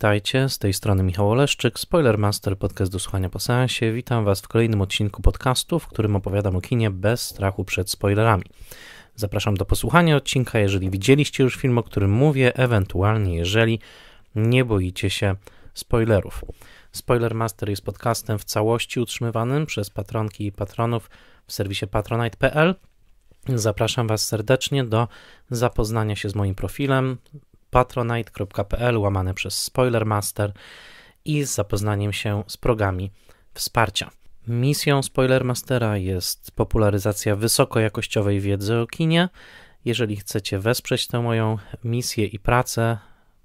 witajcie. Z tej strony Michał Oleszczyk, Spoilermaster, podcast do słuchania po seansie. Witam Was w kolejnym odcinku podcastu, w którym opowiadam o kinie bez strachu przed spoilerami. Zapraszam do posłuchania odcinka, jeżeli widzieliście już film, o którym mówię, ewentualnie jeżeli nie boicie się spoilerów. Spoilermaster jest podcastem w całości utrzymywanym przez patronki i patronów w serwisie patronite.pl. Zapraszam Was serdecznie do zapoznania się z moim profilem, patronite.pl łamane przez Spoilermaster i z zapoznaniem się z progami wsparcia. Misją Spoilermastera jest popularyzacja wysokojakościowej wiedzy o kinie. Jeżeli chcecie wesprzeć tę moją misję i pracę,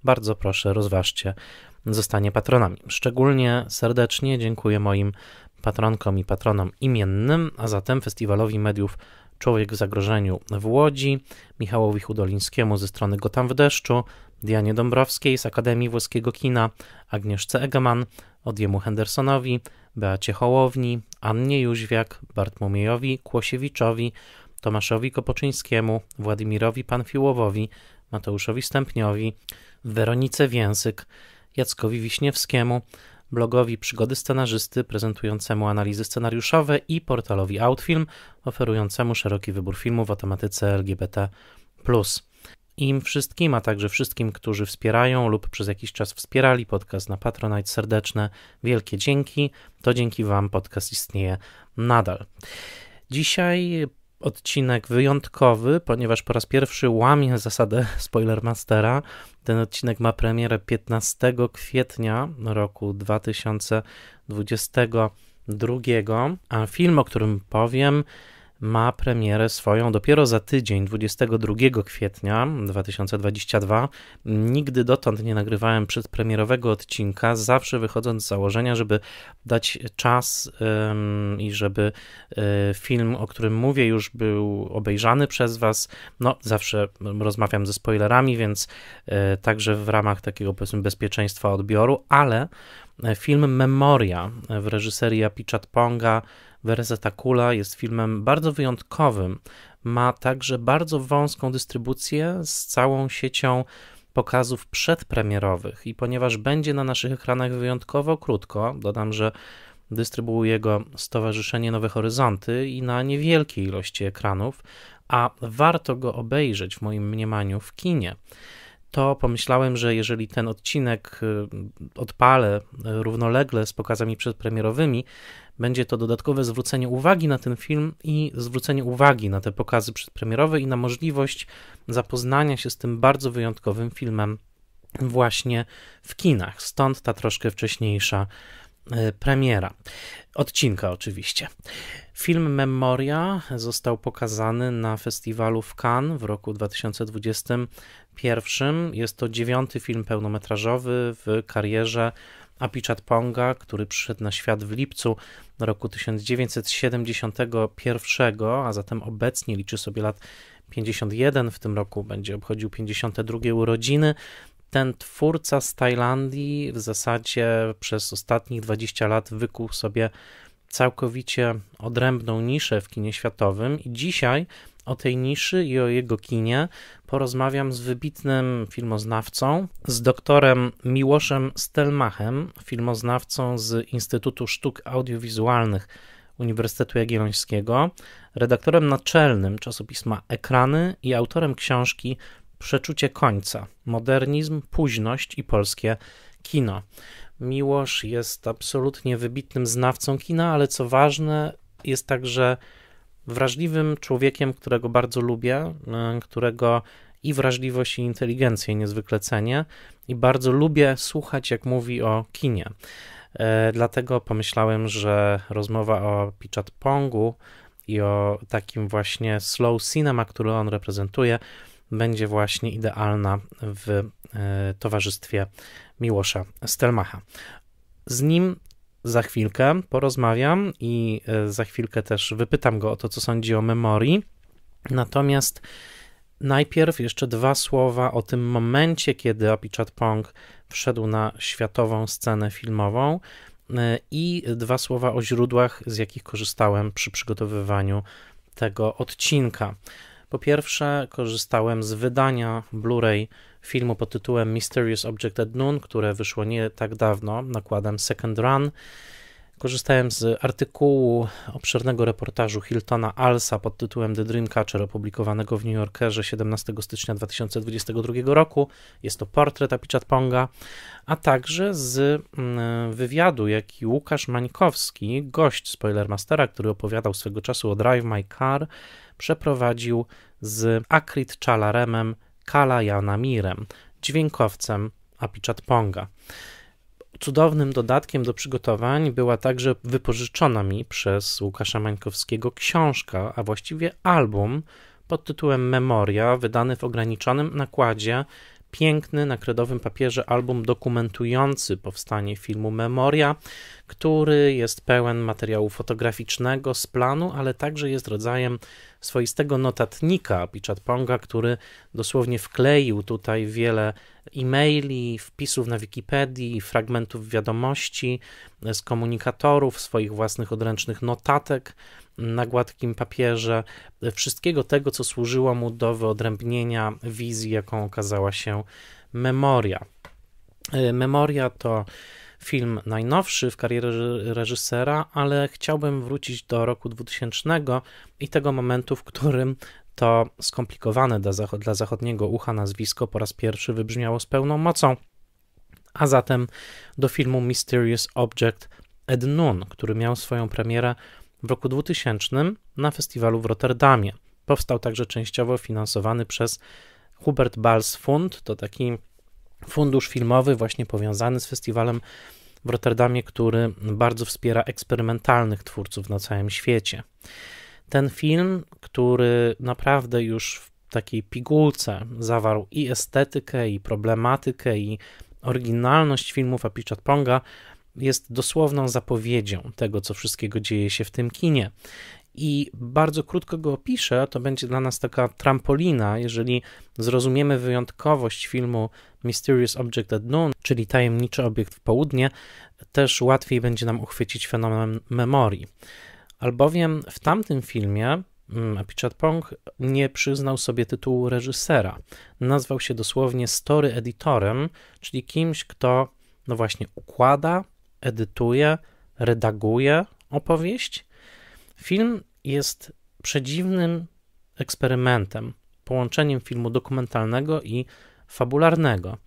bardzo proszę rozważcie zostanie patronami. Szczególnie serdecznie dziękuję moim patronkom i patronom imiennym, a zatem Festiwalowi Mediów Człowiek w zagrożeniu w Łodzi, Michałowi Hudolińskiemu ze strony Gotam w deszczu, Dianie Dąbrowskiej z Akademii Włoskiego Kina, Agnieszce Egeman, Odjemu Hendersonowi, Beacie Hołowni, Annie Jóźwiak, Bartłomiejowi Kłosiewiczowi, Tomaszowi Kopoczyńskiemu, Władimirowi Panfiłowowi, Mateuszowi Stępniowi, Weronice Więsyk, Jackowi Wiśniewskiemu, blogowi Przygody Scenarzysty prezentującemu analizy scenariuszowe i portalowi Outfilm oferującemu szeroki wybór filmów o tematyce LGBT. Im wszystkim, a także wszystkim, którzy wspierają lub przez jakiś czas wspierali podcast na Patronite, serdeczne wielkie dzięki. To dzięki Wam podcast istnieje nadal. Dzisiaj odcinek wyjątkowy, ponieważ po raz pierwszy łamię zasadę Spoilermastera. Ten odcinek ma premierę 15 kwietnia roku 2022, a film, o którym powiem, ma premierę swoją dopiero za tydzień, 22 kwietnia 2022. Nigdy dotąd nie nagrywałem przedpremierowego odcinka, zawsze wychodząc z założenia, żeby dać czas ym, i żeby y, film, o którym mówię, już był obejrzany przez Was. No, zawsze rozmawiam ze spoilerami, więc y, także w ramach takiego powiedzmy bezpieczeństwa odbioru, ale e, film Memoria w reżyserii Apichat Ponga Werezeta Kula jest filmem bardzo wyjątkowym. Ma także bardzo wąską dystrybucję z całą siecią pokazów przedpremierowych i ponieważ będzie na naszych ekranach wyjątkowo krótko, dodam, że dystrybuuje go Stowarzyszenie Nowe Horyzonty i na niewielkiej ilości ekranów, a warto go obejrzeć w moim mniemaniu w kinie. To pomyślałem, że jeżeli ten odcinek y, odpalę równolegle z pokazami przedpremierowymi, będzie to dodatkowe zwrócenie uwagi na ten film i zwrócenie uwagi na te pokazy przedpremierowe i na możliwość zapoznania się z tym bardzo wyjątkowym filmem właśnie w kinach. Stąd ta troszkę wcześniejsza e, premiera. Odcinka oczywiście. Film Memoria został pokazany na festiwalu w Cannes w roku 2021. Jest to dziewiąty film pełnometrażowy w karierze Apichat Ponga, który przyszedł na świat w lipcu roku 1971, a zatem obecnie liczy sobie lat 51, w tym roku będzie obchodził 52 urodziny. Ten twórca z Tajlandii w zasadzie przez ostatnich 20 lat wykuł sobie całkowicie odrębną niszę w kinie światowym i dzisiaj o tej niszy i o jego kinie porozmawiam z wybitnym filmoznawcą, z doktorem Miłoszem Stelmachem, filmoznawcą z Instytutu Sztuk Audiowizualnych Uniwersytetu Jagiellońskiego, redaktorem naczelnym czasopisma Ekrany i autorem książki Przeczucie końca: Modernizm, późność i polskie kino. Miłosz jest absolutnie wybitnym znawcą kina, ale co ważne, jest także wrażliwym człowiekiem, którego bardzo lubię, e, którego i wrażliwość, i inteligencję niezwykle cenię i bardzo lubię słuchać, jak mówi o kinie. E, dlatego pomyślałem, że rozmowa o Pichat Pongu i o takim właśnie slow cinema, który on reprezentuje, będzie właśnie idealna w e, towarzystwie Miłosza Stelmacha. Z nim za chwilkę porozmawiam i e, za chwilkę też wypytam go o to, co sądzi o memorii. Natomiast najpierw jeszcze dwa słowa o tym momencie, kiedy Opichat Pong wszedł na światową scenę filmową e, i dwa słowa o źródłach, z jakich korzystałem przy przygotowywaniu tego odcinka. Po pierwsze, korzystałem z wydania Blu-ray filmu pod tytułem Mysterious Object at Noon, które wyszło nie tak dawno nakładem Second Run. Korzystałem z artykułu obszernego reportażu Hiltona Alsa pod tytułem The Dreamcatcher opublikowanego w New Yorkerze 17 stycznia 2022 roku. Jest to portret Apichat Ponga, a także z mm, wywiadu, jaki Łukasz Mańkowski, gość Spoilermastera, który opowiadał swego czasu o Drive My Car, przeprowadził z Akrit Chalaremem, Kala mirem, dźwiękowcem Apichat Ponga. Cudownym dodatkiem do przygotowań była także wypożyczona mi przez Łukasza Mańkowskiego książka, a właściwie album pod tytułem Memoria, wydany w ograniczonym nakładzie piękny na kredowym papierze album dokumentujący powstanie filmu Memoria, który jest pełen materiału fotograficznego z planu, ale także jest rodzajem swoistego notatnika ponga, który dosłownie wkleił tutaj wiele e-maili, wpisów na Wikipedii, fragmentów wiadomości z komunikatorów, swoich własnych odręcznych notatek na gładkim papierze, wszystkiego tego, co służyło mu do wyodrębnienia wizji, jaką okazała się memoria. E, memoria to film najnowszy w karierze reżysera, ale chciałbym wrócić do roku 2000 i tego momentu, w którym to skomplikowane dla, zachod dla zachodniego ucha nazwisko po raz pierwszy wybrzmiało z pełną mocą. A zatem do filmu Mysterious Object at Noon, który miał swoją premierę w roku 2000 na festiwalu w Rotterdamie. Powstał także częściowo finansowany przez Hubert Bals Fund, to taki fundusz filmowy właśnie powiązany z festiwalem w Rotterdamie, który bardzo wspiera eksperymentalnych twórców na całym świecie. Ten film, który naprawdę już w takiej pigułce zawarł i estetykę, i problematykę, i oryginalność filmów Apichat Ponga, jest dosłowną zapowiedzią tego, co wszystkiego dzieje się w tym kinie. I bardzo krótko go opiszę, to będzie dla nas taka trampolina, jeżeli zrozumiemy wyjątkowość filmu Mysterious Object at Noon, czyli tajemniczy obiekt w południe, też łatwiej będzie nam uchwycić fenomen memorii. Albowiem w tamtym filmie mm, Apichat Pong nie przyznał sobie tytułu reżysera. Nazwał się dosłownie story editorem, czyli kimś, kto no właśnie układa, edytuje, redaguje opowieść. Film jest przedziwnym eksperymentem, połączeniem filmu dokumentalnego i fabularnego.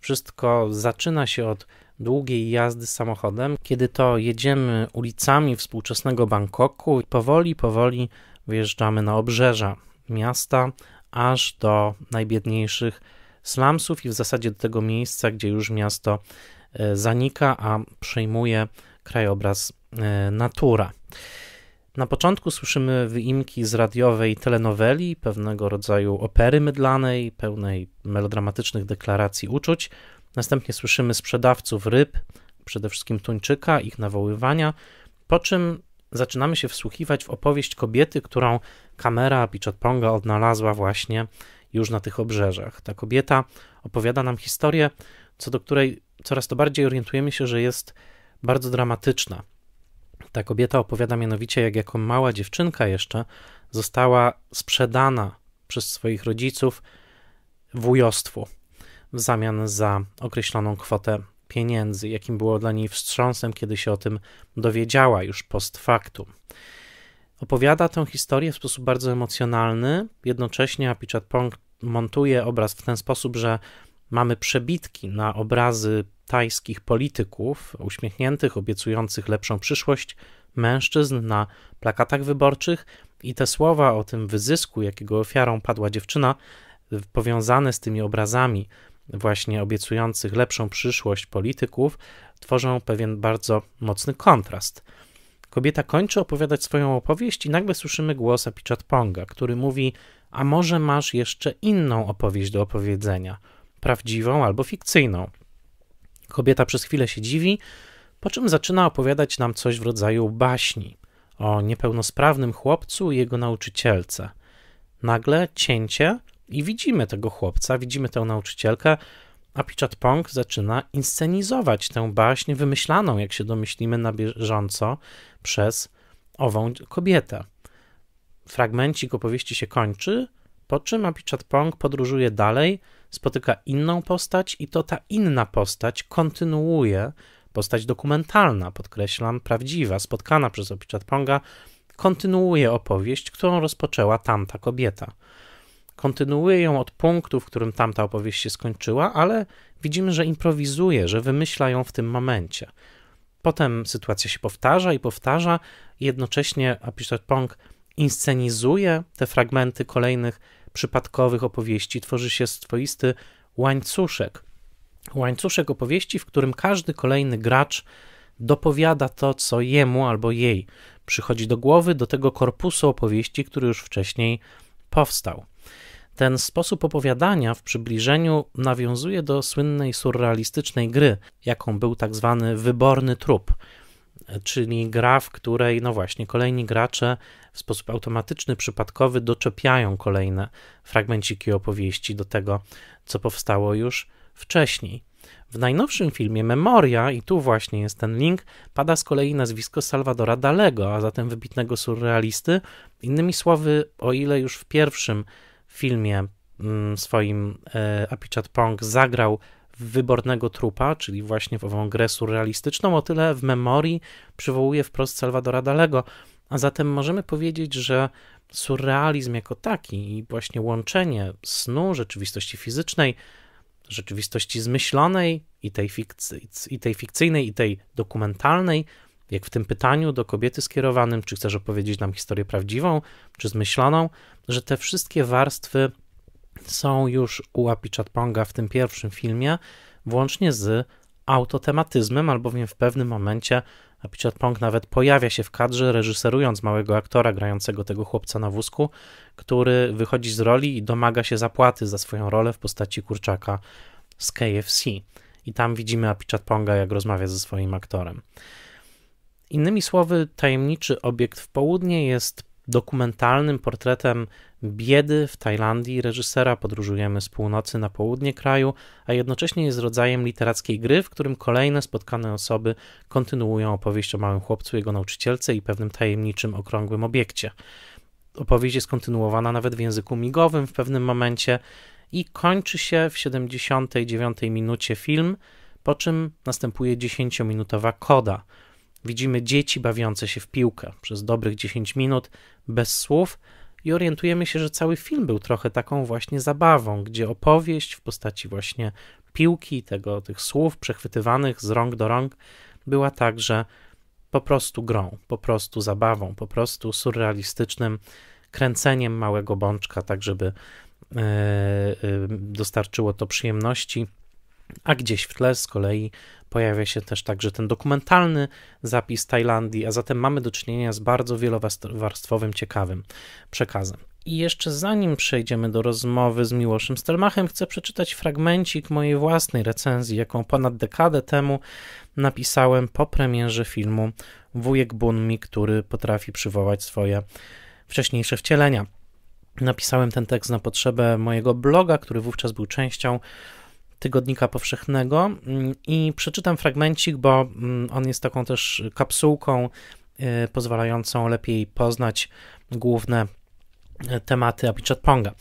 Wszystko zaczyna się od długiej jazdy samochodem, kiedy to jedziemy ulicami współczesnego Bangkoku i powoli, powoli wyjeżdżamy na obrzeża miasta, aż do najbiedniejszych slumsów i w zasadzie do tego miejsca, gdzie już miasto E, zanika, a przejmuje krajobraz e, natura. Na początku słyszymy wyimki z radiowej telenoweli, pewnego rodzaju opery mydlanej, pełnej melodramatycznych deklaracji uczuć. Następnie słyszymy sprzedawców ryb, przede wszystkim tuńczyka, ich nawoływania, po czym zaczynamy się wsłuchiwać w opowieść kobiety, którą kamera Pichotponga odnalazła właśnie już na tych obrzeżach. Ta kobieta opowiada nam historię, co do której coraz to bardziej orientujemy się, że jest bardzo dramatyczna. Ta kobieta opowiada mianowicie, jak jako mała dziewczynka jeszcze została sprzedana przez swoich rodziców wujostwu w zamian za określoną kwotę pieniędzy, jakim było dla niej wstrząsem, kiedy się o tym dowiedziała już post factum. Opowiada tę historię w sposób bardzo emocjonalny, jednocześnie Pichat Pong montuje obraz w ten sposób, że mamy przebitki na obrazy tajskich polityków, uśmiechniętych, obiecujących lepszą przyszłość, mężczyzn na plakatach wyborczych i te słowa o tym wyzysku, jakiego ofiarą padła dziewczyna, powiązane z tymi obrazami właśnie obiecujących lepszą przyszłość polityków, tworzą pewien bardzo mocny kontrast. Kobieta kończy opowiadać swoją opowieść i nagle słyszymy głos Ponga, który mówi: A może masz jeszcze inną opowieść do opowiedzenia, prawdziwą albo fikcyjną? Kobieta przez chwilę się dziwi, po czym zaczyna opowiadać nam coś w rodzaju baśni o niepełnosprawnym chłopcu i jego nauczycielce. Nagle cięcie i widzimy tego chłopca, widzimy tę nauczycielkę, a Pichat Pong zaczyna inscenizować tę baśń wymyślaną, jak się domyślimy, na bieżąco przez ową kobietę. Fragmencik opowieści się kończy, po czym Apichat Pong podróżuje dalej, spotyka inną postać i to ta inna postać kontynuuje postać dokumentalna, podkreślam, prawdziwa, spotkana przez Ponga, kontynuuje opowieść, którą rozpoczęła tamta kobieta. Kontynuuje ją od punktu, w którym tamta opowieść się skończyła, ale widzimy, że improwizuje, że wymyśla ją w tym momencie. Potem sytuacja się powtarza i powtarza, jednocześnie Pong inscenizuje te fragmenty kolejnych przypadkowych opowieści tworzy się swoisty łańcuszek. Łańcuszek opowieści, w którym każdy kolejny gracz dopowiada to, co jemu albo jej przychodzi do głowy, do tego korpusu opowieści, który już wcześniej powstał. Ten sposób opowiadania w przybliżeniu nawiązuje do słynnej surrealistycznej gry, jaką był tak zwany wyborny trup, czyli gra, w której, no właśnie, kolejni gracze w sposób automatyczny, przypadkowy doczepiają kolejne fragmenciki opowieści do tego, co powstało już wcześniej. W najnowszym filmie Memoria, i tu właśnie jest ten link, pada z kolei nazwisko Salvadora Dalego, a zatem wybitnego surrealisty. Innymi słowy, o ile już w pierwszym filmie mm, swoim e, Apichat Pong zagrał w wybornego trupa, czyli właśnie w ową grę surrealistyczną, o tyle w memorii przywołuje wprost Salvadora Dalego, a zatem możemy powiedzieć, że surrealizm jako taki i właśnie łączenie snu, rzeczywistości fizycznej, rzeczywistości zmyślonej i tej, fikcji, i tej fikcyjnej, i tej dokumentalnej, jak w tym pytaniu do kobiety skierowanym, czy chcesz opowiedzieć nam historię prawdziwą, czy zmyśloną, że te wszystkie warstwy są już u Apichatponga w tym pierwszym filmie, włącznie z autotematyzmem, albowiem w pewnym momencie a Pong nawet pojawia się w kadrze, reżyserując małego aktora grającego tego chłopca na wózku, który wychodzi z roli i domaga się zapłaty za swoją rolę w postaci kurczaka z KFC. I tam widzimy Apichat Ponga, jak rozmawia ze swoim aktorem. Innymi słowy, tajemniczy obiekt w południe jest dokumentalnym portretem biedy w Tajlandii reżysera podróżujemy z północy na południe kraju, a jednocześnie jest rodzajem literackiej gry, w którym kolejne spotkane osoby kontynuują opowieść o małym chłopcu, jego nauczycielce i pewnym tajemniczym, okrągłym obiekcie. Opowieść jest kontynuowana nawet w języku migowym w pewnym momencie i kończy się w 79 minucie film, po czym następuje 10-minutowa koda – Widzimy dzieci bawiące się w piłkę przez dobrych 10 minut bez słów i orientujemy się, że cały film był trochę taką właśnie zabawą, gdzie opowieść w postaci właśnie piłki, tego, tych słów przechwytywanych z rąk do rąk była także po prostu grą, po prostu zabawą, po prostu surrealistycznym kręceniem małego bączka, tak żeby e, e, dostarczyło to przyjemności a gdzieś w tle z kolei pojawia się też także ten dokumentalny zapis Tajlandii, a zatem mamy do czynienia z bardzo wielowarstwowym, ciekawym przekazem. I jeszcze zanim przejdziemy do rozmowy z Miłoszem Stelmachem, chcę przeczytać fragmencik mojej własnej recenzji, jaką ponad dekadę temu napisałem po premierze filmu Wujek Bunmi, który potrafi przywołać swoje wcześniejsze wcielenia. Napisałem ten tekst na potrzebę mojego bloga, który wówczas był częścią Tygodnika Powszechnego mm, i przeczytam fragmencik, bo mm, on jest taką też kapsułką y, pozwalającą lepiej poznać główne e, tematy Apichat Ponga.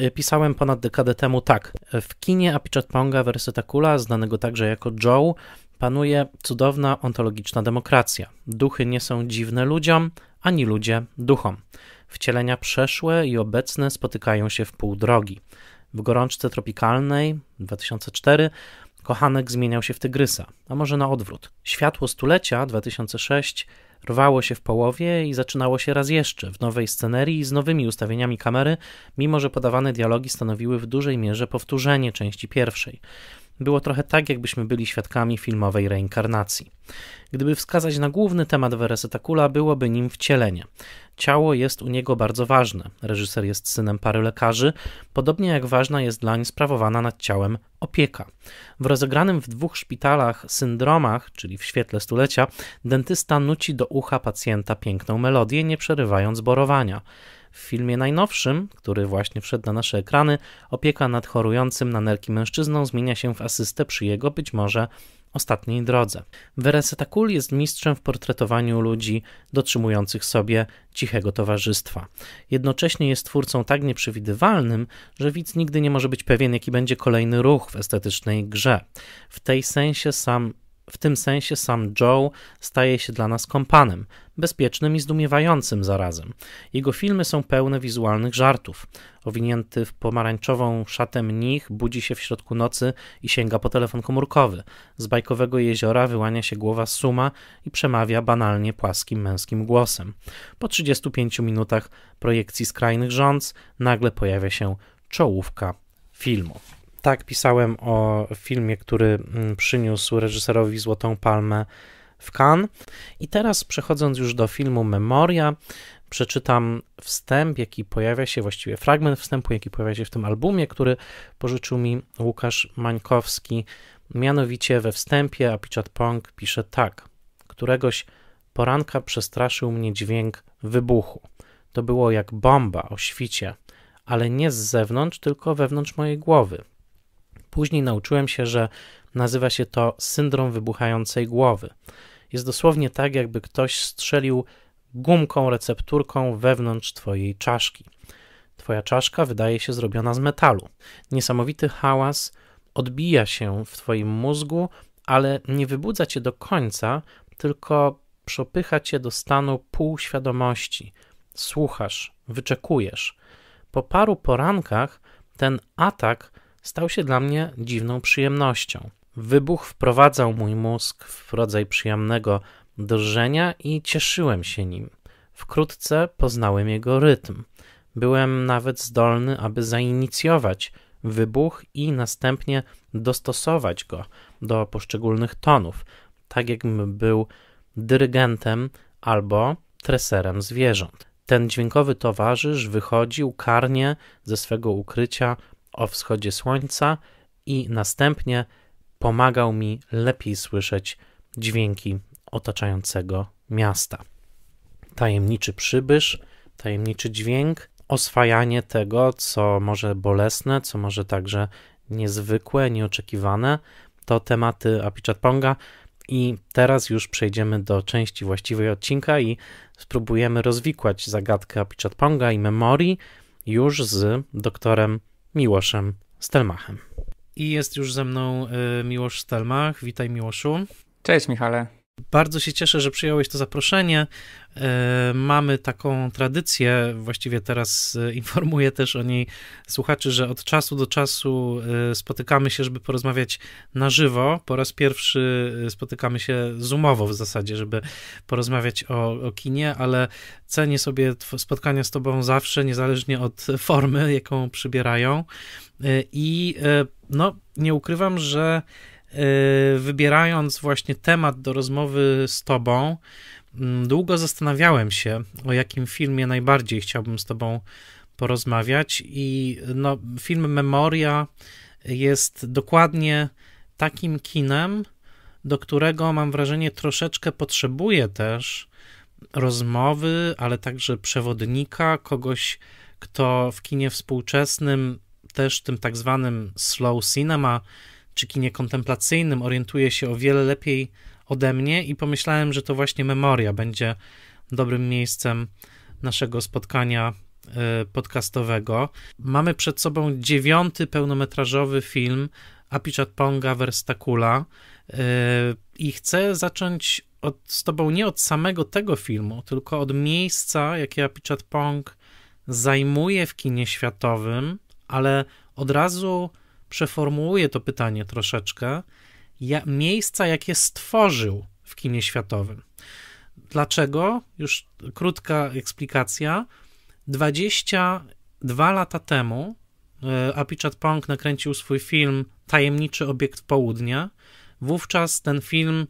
Y, pisałem ponad dekadę temu tak. W kinie Apichat Ponga Verseta Kula, znanego także jako Joe, panuje cudowna ontologiczna demokracja. Duchy nie są dziwne ludziom, ani ludzie duchom. Wcielenia przeszłe i obecne spotykają się w pół drogi. W gorączce tropikalnej 2004 kochanek zmieniał się w tygrysa, a może na odwrót. Światło stulecia 2006 rwało się w połowie i zaczynało się raz jeszcze, w nowej scenerii z nowymi ustawieniami kamery, mimo że podawane dialogi stanowiły w dużej mierze powtórzenie części pierwszej. Było trochę tak, jakbyśmy byli świadkami filmowej reinkarnacji. Gdyby wskazać na główny temat Weresetakula, byłoby nim wcielenie. Ciało jest u niego bardzo ważne. Reżyser jest synem pary lekarzy, podobnie jak ważna jest dlań sprawowana nad ciałem opieka. W rozegranym w dwóch szpitalach syndromach, czyli w świetle stulecia, dentysta nuci do ucha pacjenta piękną melodię, nie przerywając borowania. W filmie najnowszym, który właśnie wszedł na nasze ekrany, opieka nad chorującym na nerki mężczyzną zmienia się w asystę przy jego być może ostatniej drodze. Veresetakul jest mistrzem w portretowaniu ludzi dotrzymujących sobie cichego towarzystwa. Jednocześnie jest twórcą tak nieprzewidywalnym, że widz nigdy nie może być pewien, jaki będzie kolejny ruch w estetycznej grze. W tej sensie sam w tym sensie sam Joe staje się dla nas kompanem, bezpiecznym i zdumiewającym zarazem. Jego filmy są pełne wizualnych żartów. Owinięty w pomarańczową szatę mnich budzi się w środku nocy i sięga po telefon komórkowy. Z bajkowego jeziora wyłania się głowa Suma i przemawia banalnie płaskim męskim głosem. Po 35 minutach projekcji skrajnych rządz nagle pojawia się czołówka filmu tak, pisałem o filmie, który mm, przyniósł reżyserowi Złotą Palmę w Cannes. I teraz przechodząc już do filmu Memoria, przeczytam wstęp, jaki pojawia się, właściwie fragment wstępu, jaki pojawia się w tym albumie, który pożyczył mi Łukasz Mańkowski. Mianowicie we wstępie Apichat Pong pisze tak. Któregoś poranka przestraszył mnie dźwięk wybuchu. To było jak bomba o świcie, ale nie z zewnątrz, tylko wewnątrz mojej głowy. Później nauczyłem się, że nazywa się to syndrom wybuchającej głowy. Jest dosłownie tak, jakby ktoś strzelił gumką recepturką wewnątrz twojej czaszki. Twoja czaszka wydaje się zrobiona z metalu. Niesamowity hałas odbija się w twoim mózgu, ale nie wybudza cię do końca, tylko przepycha cię do stanu półświadomości. Słuchasz, wyczekujesz. Po paru porankach ten atak stał się dla mnie dziwną przyjemnością. Wybuch wprowadzał mój mózg w rodzaj przyjemnego drżenia i cieszyłem się nim. Wkrótce poznałem jego rytm. Byłem nawet zdolny, aby zainicjować wybuch i następnie dostosować go do poszczególnych tonów, tak jakbym był dyrygentem albo treserem zwierząt. Ten dźwiękowy towarzysz wychodził karnie ze swego ukrycia o wschodzie słońca i następnie pomagał mi lepiej słyszeć dźwięki otaczającego miasta. Tajemniczy przybysz, tajemniczy dźwięk, oswajanie tego, co może bolesne, co może także niezwykłe, nieoczekiwane, to tematy Apichatponga. I teraz już przejdziemy do części właściwej odcinka i spróbujemy rozwikłać zagadkę Apichatponga i memorii już z doktorem Miłoszem Stelmachem. I jest już ze mną y, Miłosz Stelmach. Witaj Miłoszu. Cześć Michale. Bardzo się cieszę, że przyjąłeś to zaproszenie. E, mamy taką tradycję, właściwie teraz e, informuję też o niej słuchaczy, że od czasu do czasu e, spotykamy się, żeby porozmawiać na żywo. Po raz pierwszy spotykamy się zoomowo w zasadzie, żeby porozmawiać o, o kinie, ale cenię sobie spotkania z Tobą zawsze, niezależnie od formy, jaką przybierają. I no, nie ukrywam, że Y, wybierając właśnie temat do rozmowy z Tobą, mm, długo zastanawiałem się, o jakim filmie najbardziej chciałbym z Tobą porozmawiać. I no, film Memoria jest dokładnie takim kinem, do którego mam wrażenie troszeczkę potrzebuje też rozmowy, ale także przewodnika, kogoś, kto w kinie współczesnym, też tym tak zwanym slow cinema, czy kinie kontemplacyjnym orientuje się o wiele lepiej ode mnie i pomyślałem, że to właśnie memoria będzie dobrym miejscem naszego spotkania e, podcastowego. Mamy przed sobą dziewiąty pełnometrażowy film Apichat Ponga Verstakula e, i chcę zacząć od, z tobą nie od samego tego filmu, tylko od miejsca, jakie Apichat Pong zajmuje w kinie światowym, ale od razu przeformułuję to pytanie troszeczkę, ja, miejsca, jakie stworzył w kinie światowym. Dlaczego? Już krótka eksplikacja. 22 lata temu e, Apichat Pong nakręcił swój film Tajemniczy Obiekt Południa. Wówczas ten film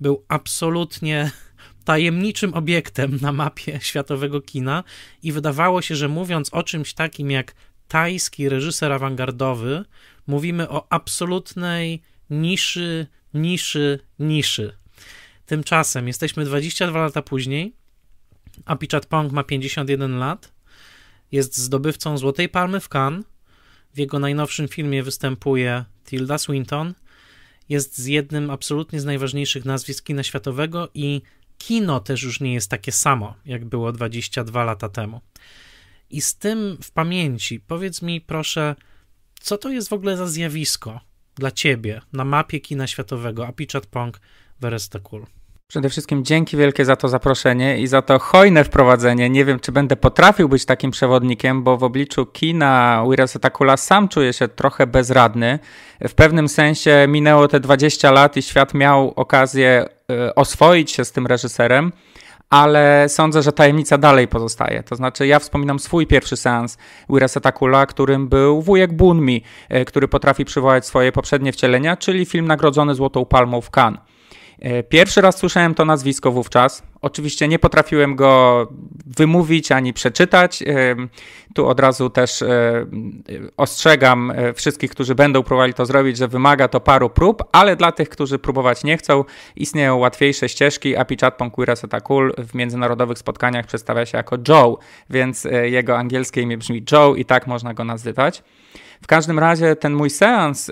był absolutnie tajemniczym obiektem na mapie światowego kina i wydawało się, że mówiąc o czymś takim jak tajski reżyser awangardowy, mówimy o absolutnej niszy, niszy, niszy. Tymczasem jesteśmy 22 lata później, a Pichat Pong ma 51 lat, jest zdobywcą Złotej Palmy w Cannes, w jego najnowszym filmie występuje Tilda Swinton, jest z jednym absolutnie z najważniejszych nazwisk kina światowego i kino też już nie jest takie samo, jak było 22 lata temu. I z tym w pamięci powiedz mi proszę, co to jest w ogóle za zjawisko dla ciebie na mapie kina światowego Apichat Pong Cool? Przede wszystkim dzięki wielkie za to zaproszenie i za to hojne wprowadzenie. Nie wiem, czy będę potrafił być takim przewodnikiem, bo w obliczu kina Wirasetakula sam czuję się trochę bezradny. W pewnym sensie minęło te 20 lat i świat miał okazję e, oswoić się z tym reżyserem ale sądzę, że tajemnica dalej pozostaje. To znaczy, ja wspominam swój pierwszy seans Wiraseta Kula, którym był wujek Bunmi, e, który potrafi przywołać swoje poprzednie wcielenia, czyli film nagrodzony Złotą Palmą w Cannes. E, pierwszy raz słyszałem to nazwisko wówczas. Oczywiście nie potrafiłem go wymówić ani przeczytać. E, tu od razu też e, ostrzegam wszystkich, którzy będą próbowali to zrobić, że wymaga to paru prób, ale dla tych, którzy próbować nie chcą, istnieją łatwiejsze ścieżki. Apichat Ponquiras w międzynarodowych spotkaniach przedstawia się jako Joe, więc jego angielskie imię brzmi Joe i tak można go nazywać. W każdym razie ten mój seans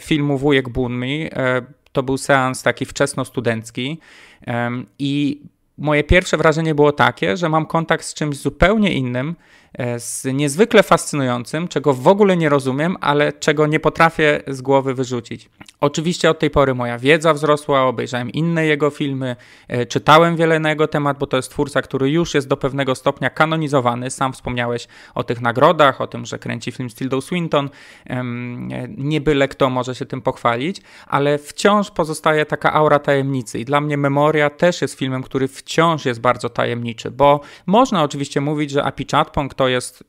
filmu Wujek Bunmi to był seans taki wczesno-studencki i moje pierwsze wrażenie było takie, że mam kontakt z czymś zupełnie innym, e, z niezwykle fascynującym, czego w ogóle nie rozumiem, ale czego nie potrafię z głowy wyrzucić. Oczywiście od tej pory moja wiedza wzrosła, obejrzałem inne jego filmy, e, czytałem wiele na jego temat, bo to jest twórca, który już jest do pewnego stopnia kanonizowany. Sam wspomniałeś o tych nagrodach, o tym, że kręci film z Tildą Swinton. E, nie byle kto może się tym pochwalić, ale wciąż pozostaje taka aura tajemnicy i dla mnie Memoria też jest filmem, który wciąż jest bardzo tajemniczy, bo można oczywiście mówić, że Api Chatpong to jest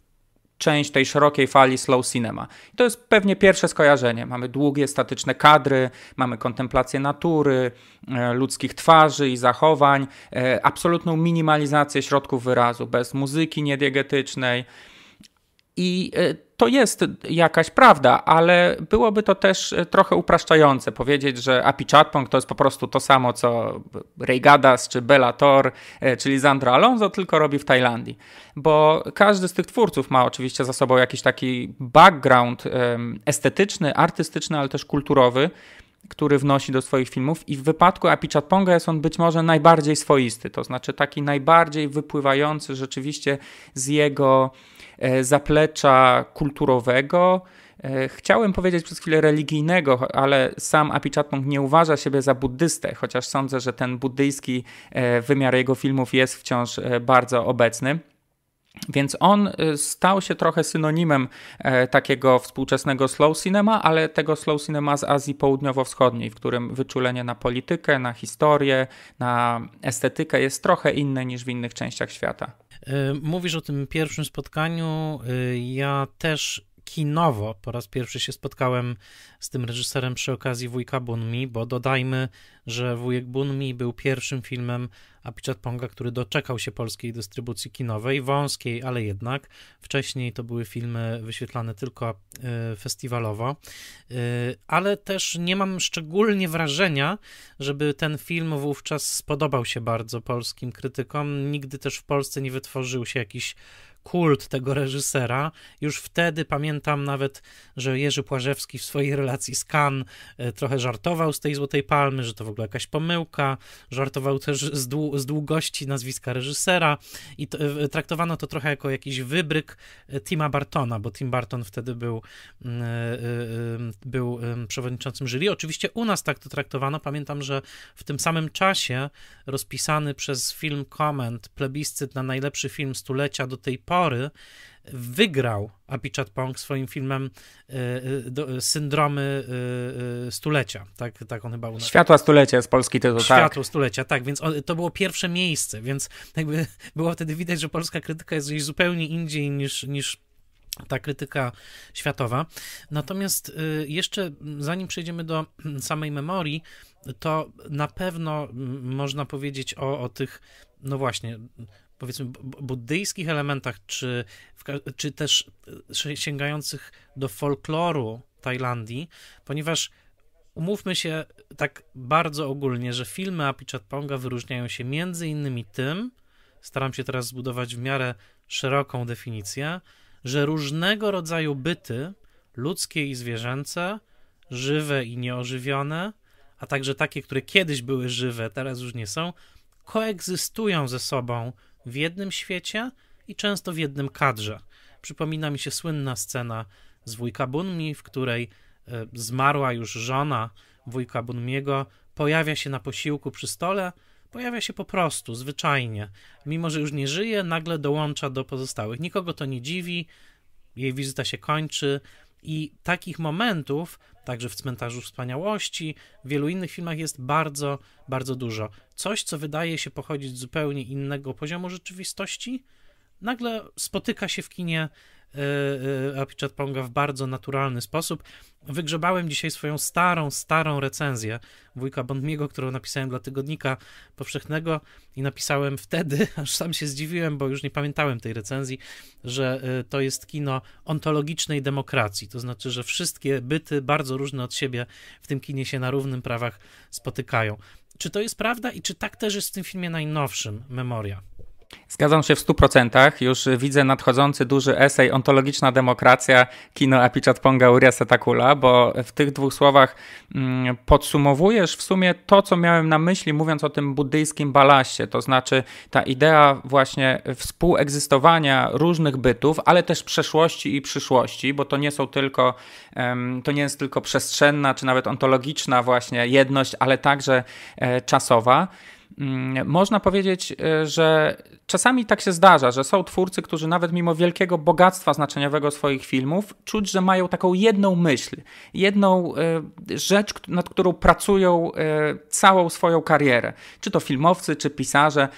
część tej szerokiej fali slow cinema. I to jest pewnie pierwsze skojarzenie. Mamy długie, statyczne kadry, mamy kontemplację natury, e, ludzkich twarzy i zachowań, e, absolutną minimalizację środków wyrazu, bez muzyki niediegetycznej, i e, to jest jakaś prawda, ale byłoby to też e, trochę upraszczające powiedzieć, że API Chatpong to jest po prostu to samo co Ray Gadas czy Thor, e, czyli Zandro Alonso, tylko robi w Tajlandii. Bo każdy z tych twórców ma oczywiście za sobą jakiś taki background estetyczny, artystyczny, ale też kulturowy który wnosi do swoich filmów i w wypadku Apichatponga jest on być może najbardziej swoisty, to znaczy taki najbardziej wypływający rzeczywiście z jego E, zaplecza kulturowego, e, Chciałem powiedzieć przez chwilę religijnego, ale sam Apichatpong nie uważa siebie za buddystę, chociaż sądzę, że ten buddyjski e, wymiar jego filmów jest wciąż bardzo obecny. Więc on stał się trochę synonimem takiego współczesnego slow cinema, ale tego slow cinema z Azji Południowo-Wschodniej, w którym wyczulenie na politykę, na historię, na estetykę jest trochę inne niż w innych częściach świata. Yy, mówisz o tym pierwszym spotkaniu. Yy, ja też kinowo po raz pierwszy się spotkałem z tym reżyserem przy okazji Wujka Bunmi, bo dodajmy, że Wujek Bunmi był pierwszym filmem Apichat Ponga, który doczekał się polskiej dystrybucji kinowej, wąskiej, ale jednak. Wcześniej to były filmy wyświetlane tylko e, festiwalowo, e, ale też nie mam szczególnie wrażenia, żeby ten film wówczas spodobał się bardzo polskim krytykom. Nigdy też w Polsce nie wytworzył się jakiś kult tego reżysera. Już wtedy pamiętam nawet, że Jerzy Płażewski w swojej relacji z Kan e, trochę żartował z tej Złotej Palmy, że to w ogóle jakaś pomyłka. Żartował też z, dłu z długości nazwiska reżysera i e, traktowano to trochę jako jakiś wybryk e, Tima Bartona, bo Tim Barton wtedy był, mm, był przewodniczącym jury. Oczywiście u nas tak to traktowano. Pamiętam, że w tym samym czasie rozpisany przez film Comment plebiscyt na najlepszy film stulecia do tej pory pory wygrał Apichat Pong swoim filmem e, e, Syndromy e, Stulecia. Tak, tak on chyba u nas. Światła Stulecia jest polski tytuł, tak. Światło tak. Stulecia, tak, więc to było pierwsze miejsce, więc jakby było wtedy widać, że polska krytyka jest gdzieś zupełnie indziej niż, niż ta krytyka światowa. Natomiast jeszcze zanim przejdziemy do samej memorii, to na pewno można powiedzieć o, o tych, no właśnie, powiedzmy buddyjskich elementach, czy, czy też e, sięgających do folkloru Tajlandii, ponieważ umówmy się tak bardzo ogólnie, że filmy Ponga wyróżniają się między innymi tym, staram się teraz zbudować w miarę szeroką definicję, że różnego rodzaju byty, ludzkie i zwierzęce, żywe i nieożywione, a także takie, które kiedyś były żywe, teraz już nie są, koegzystują ze sobą w jednym świecie i często w jednym kadrze. Przypomina mi się słynna scena z wujka Bunmi, w której e, zmarła już żona wujka Bunmiego, pojawia się na posiłku przy stole, pojawia się po prostu, zwyczajnie. Mimo, że już nie żyje, nagle dołącza do pozostałych. Nikogo to nie dziwi, jej wizyta się kończy, i takich momentów, także w Cmentarzu Wspaniałości, w wielu innych filmach jest bardzo, bardzo dużo. Coś, co wydaje się pochodzić z zupełnie innego poziomu rzeczywistości, nagle spotyka się w kinie Y, y, Apichat Ponga w bardzo naturalny sposób. Wygrzebałem dzisiaj swoją starą, starą recenzję wujka Bondmiego, którą napisałem dla Tygodnika Powszechnego i napisałem wtedy, aż sam się zdziwiłem, bo już nie pamiętałem tej recenzji, że y, to jest kino ontologicznej demokracji, to znaczy, że wszystkie byty bardzo różne od siebie w tym kinie się na równym prawach spotykają. Czy to jest prawda i czy tak też jest w tym filmie najnowszym Memoria? Zgadzam się w 100%. Już widzę nadchodzący duży esej Ontologiczna demokracja kino ponga, Uria Setakula, bo w tych dwóch słowach mm, podsumowujesz w sumie to, co miałem na myśli, mówiąc o tym buddyjskim balaście, to znaczy ta idea właśnie współegzystowania różnych bytów, ale też przeszłości i przyszłości, bo to nie są tylko, to nie jest tylko przestrzenna czy nawet ontologiczna właśnie jedność, ale także e, czasowa. Mm, można powiedzieć, y, że czasami tak się zdarza, że są twórcy, którzy nawet mimo wielkiego bogactwa znaczeniowego swoich filmów, czuć, że mają taką jedną myśl, jedną y, rzecz, nad którą pracują y, całą swoją karierę. Czy to filmowcy, czy pisarze.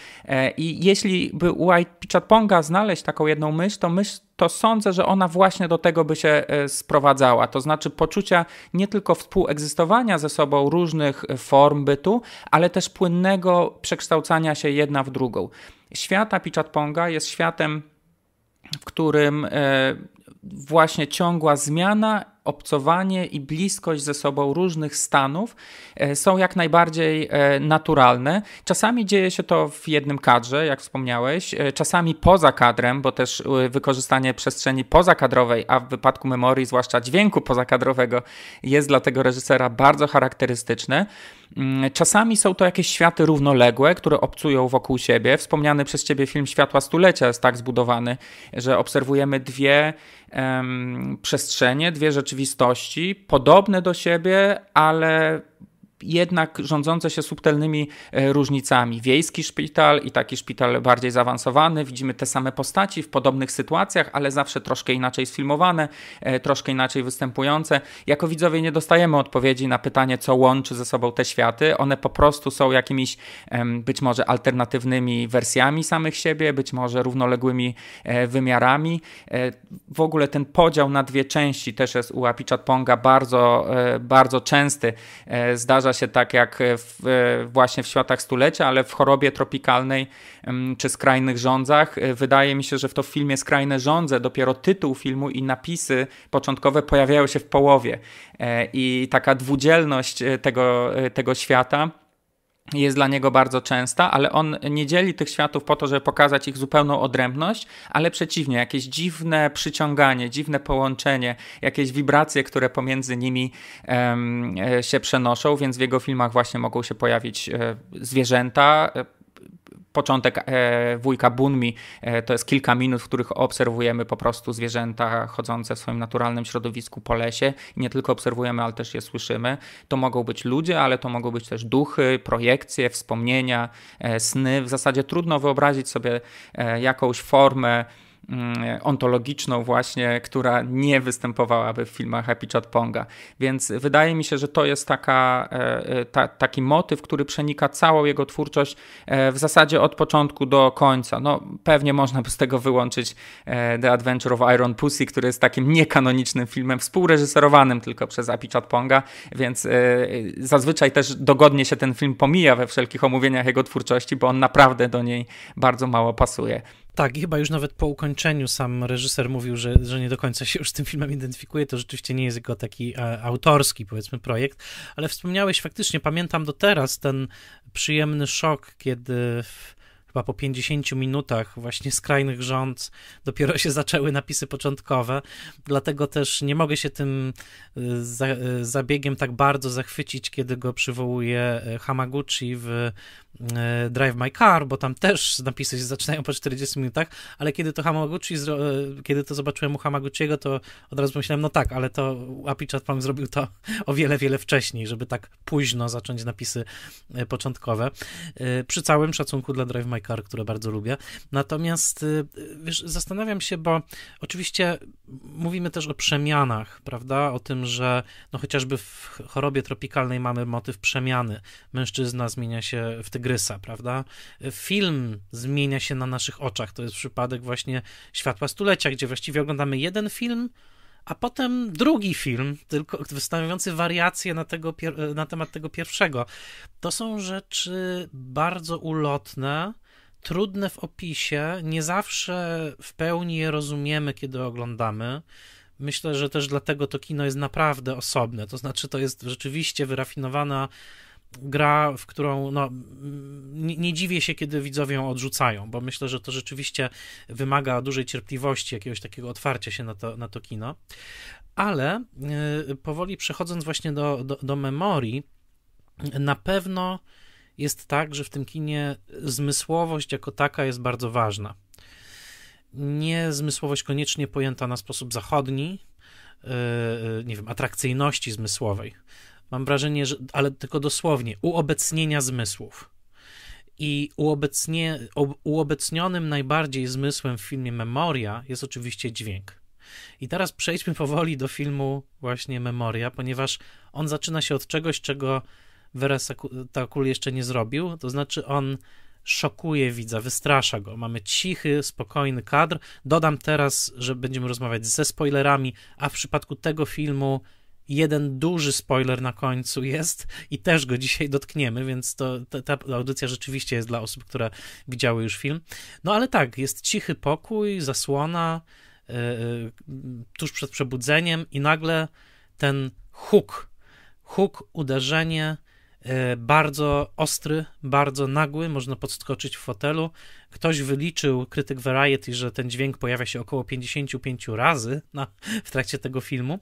I jeśli by u White Ponga znaleźć taką jedną myśl, to myśl to sądzę, że ona właśnie do tego by się e, sprowadzała. To znaczy poczucia nie tylko współegzystowania ze sobą różnych e, form bytu, ale też płynnego przekształcania się jedna w drugą. Świata Apichatponga jest światem, w którym e, właśnie ciągła zmiana, obcowanie i bliskość ze sobą różnych stanów e, są jak najbardziej e, naturalne. Czasami dzieje się to w jednym kadrze, jak wspomniałeś, e, czasami poza kadrem, bo też wykorzystanie przestrzeni pozakadrowej, a w wypadku memorii, zwłaszcza dźwięku pozakadrowego, jest dla tego reżysera bardzo charakterystyczne. Mm, czasami są to jakieś światy równoległe, które obcują wokół siebie. Wspomniany przez ciebie film Światła Stulecia jest tak zbudowany, że obserwujemy dwie um, przestrzenie, dwie rzeczywistości, podobne do siebie, ale jednak rządzące się subtelnymi e, różnicami. Wiejski szpital i taki szpital bardziej zaawansowany. Widzimy te same postaci w podobnych sytuacjach, ale zawsze troszkę inaczej sfilmowane, e, troszkę inaczej występujące. Jako widzowie nie dostajemy odpowiedzi na pytanie, co łączy ze sobą te światy. One po prostu są jakimiś być może alternatywnymi wersjami samych siebie, być może równoległymi e, wymiarami. W ogóle ten podział na dwie części też jest u Apichat Ponga bardzo, bardzo częsty. Zdarza się tak jak e, w, e, właśnie w światach stulecia, ale w chorobie tropikalnej mm, czy skrajnych rządzach. E, wydaje mi się, że w to filmie Skrajne rządze dopiero tytuł filmu i napisy początkowe pojawiają się w połowie. I taka dwudzielność tego, tego świata jest dla niego bardzo częsta, ale on nie dzieli tych światów po to, żeby pokazać ich zupełną odrębność, ale przeciwnie, jakieś dziwne przyciąganie, dziwne połączenie, jakieś wibracje, które pomiędzy nimi um, się przenoszą, więc w jego filmach właśnie mogą się pojawić e, zwierzęta, e, początek e, wujka Bunmi e, to jest kilka minut, w których obserwujemy po prostu zwierzęta chodzące w swoim naturalnym środowisku po lesie. I nie tylko obserwujemy, ale też je słyszymy. To mogą być ludzie, ale to mogą być też duchy, projekcje, wspomnienia, e, sny. W zasadzie trudno wyobrazić sobie jakąś formę Mm, ontologiczną właśnie, która nie występowałaby w filmach Happy Chat Ponga. Więc wydaje mi się, że to jest taka, e, e, ta, taki motyw, który przenika całą jego twórczość e, w zasadzie od początku do końca. No, pewnie można by z tego wyłączyć The Adventure of Iron Pussy, który jest takim niekanonicznym filmem, współreżyserowanym tylko przez Happy Chat Ponga, więc zazwyczaj też dogodnie się ten film pomija we wszelkich omówieniach jego twórczości, bo on naprawdę do niej bardzo mało pasuje. Tak, i chyba już nawet po ukończeniu sam reżyser mówił, że, że nie do końca się już z tym filmem identyfikuje. To rzeczywiście nie jest jego taki e, autorski, powiedzmy, projekt. Ale wspomniałeś faktycznie, pamiętam do teraz ten przyjemny szok, kiedy w, chyba po 50 minutach właśnie skrajnych rząd dopiero się zaczęły napisy początkowe, dlatego też nie mogę się tym y, za, y, zabiegiem tak bardzo zachwycić, kiedy go przywołuje y, Hamaguchi w Drive My Car, bo tam też napisy się zaczynają po 40 minutach, ale kiedy to Hamaguchi, kiedy to zobaczyłem u Hamaguchiego, to od razu pomyślałem, no tak, ale to Apichat Pong zrobił to o wiele, wiele wcześniej, żeby tak późno zacząć napisy początkowe. Przy całym szacunku dla Drive My które bardzo lubię. Natomiast y, wiesz, zastanawiam się, bo oczywiście mówimy też o przemianach, prawda? O tym, że no chociażby w chorobie tropikalnej mamy motyw przemiany. Mężczyzna zmienia się w tygrysa, prawda? Film zmienia się na naszych oczach. To jest przypadek właśnie światła stulecia, gdzie właściwie oglądamy jeden film a potem drugi film, tylko wystawiający wariacje na, tego, na temat tego pierwszego. To są rzeczy bardzo ulotne, trudne w opisie, nie zawsze w pełni je rozumiemy, kiedy oglądamy. Myślę, że też dlatego to kino jest naprawdę osobne. To znaczy, to jest rzeczywiście wyrafinowana gra, w którą no, nie, nie, dziwię się, kiedy widzowie ją odrzucają, bo myślę, że to rzeczywiście wymaga dużej cierpliwości, jakiegoś takiego otwarcia się na to, na to kino. Ale y, powoli przechodząc właśnie do, do, do memorii, na pewno jest tak, że w tym kinie zmysłowość jako taka jest bardzo ważna. Nie zmysłowość koniecznie pojęta na sposób zachodni, e, e, nie wiem, atrakcyjności zmysłowej. Mam wrażenie, że, ale tylko dosłownie, uobecnienia zmysłów. I uobecnie, uobecnionym najbardziej zmysłem w filmie Memoria jest oczywiście dźwięk. I teraz przejdźmy powoli do filmu właśnie Memoria, ponieważ on zaczyna się od czegoś, czego Wyraz Takul jeszcze nie zrobił, to znaczy on szokuje widza, wystrasza go. Mamy cichy, spokojny kadr. Dodam teraz, że będziemy rozmawiać ze spoilerami, a w przypadku tego filmu jeden duży spoiler na końcu jest i też go dzisiaj dotkniemy, więc to, ta, ta, audycja rzeczywiście jest dla osób, które widziały już film. No ale tak, jest cichy pokój, zasłona yy, tuż przed przebudzeniem i nagle ten huk, huk, uderzenie E, bardzo ostry, bardzo nagły, można podskoczyć w fotelu. Ktoś wyliczył, krytyk Variety, że ten dźwięk pojawia się około 55 razy na, w trakcie tego filmu.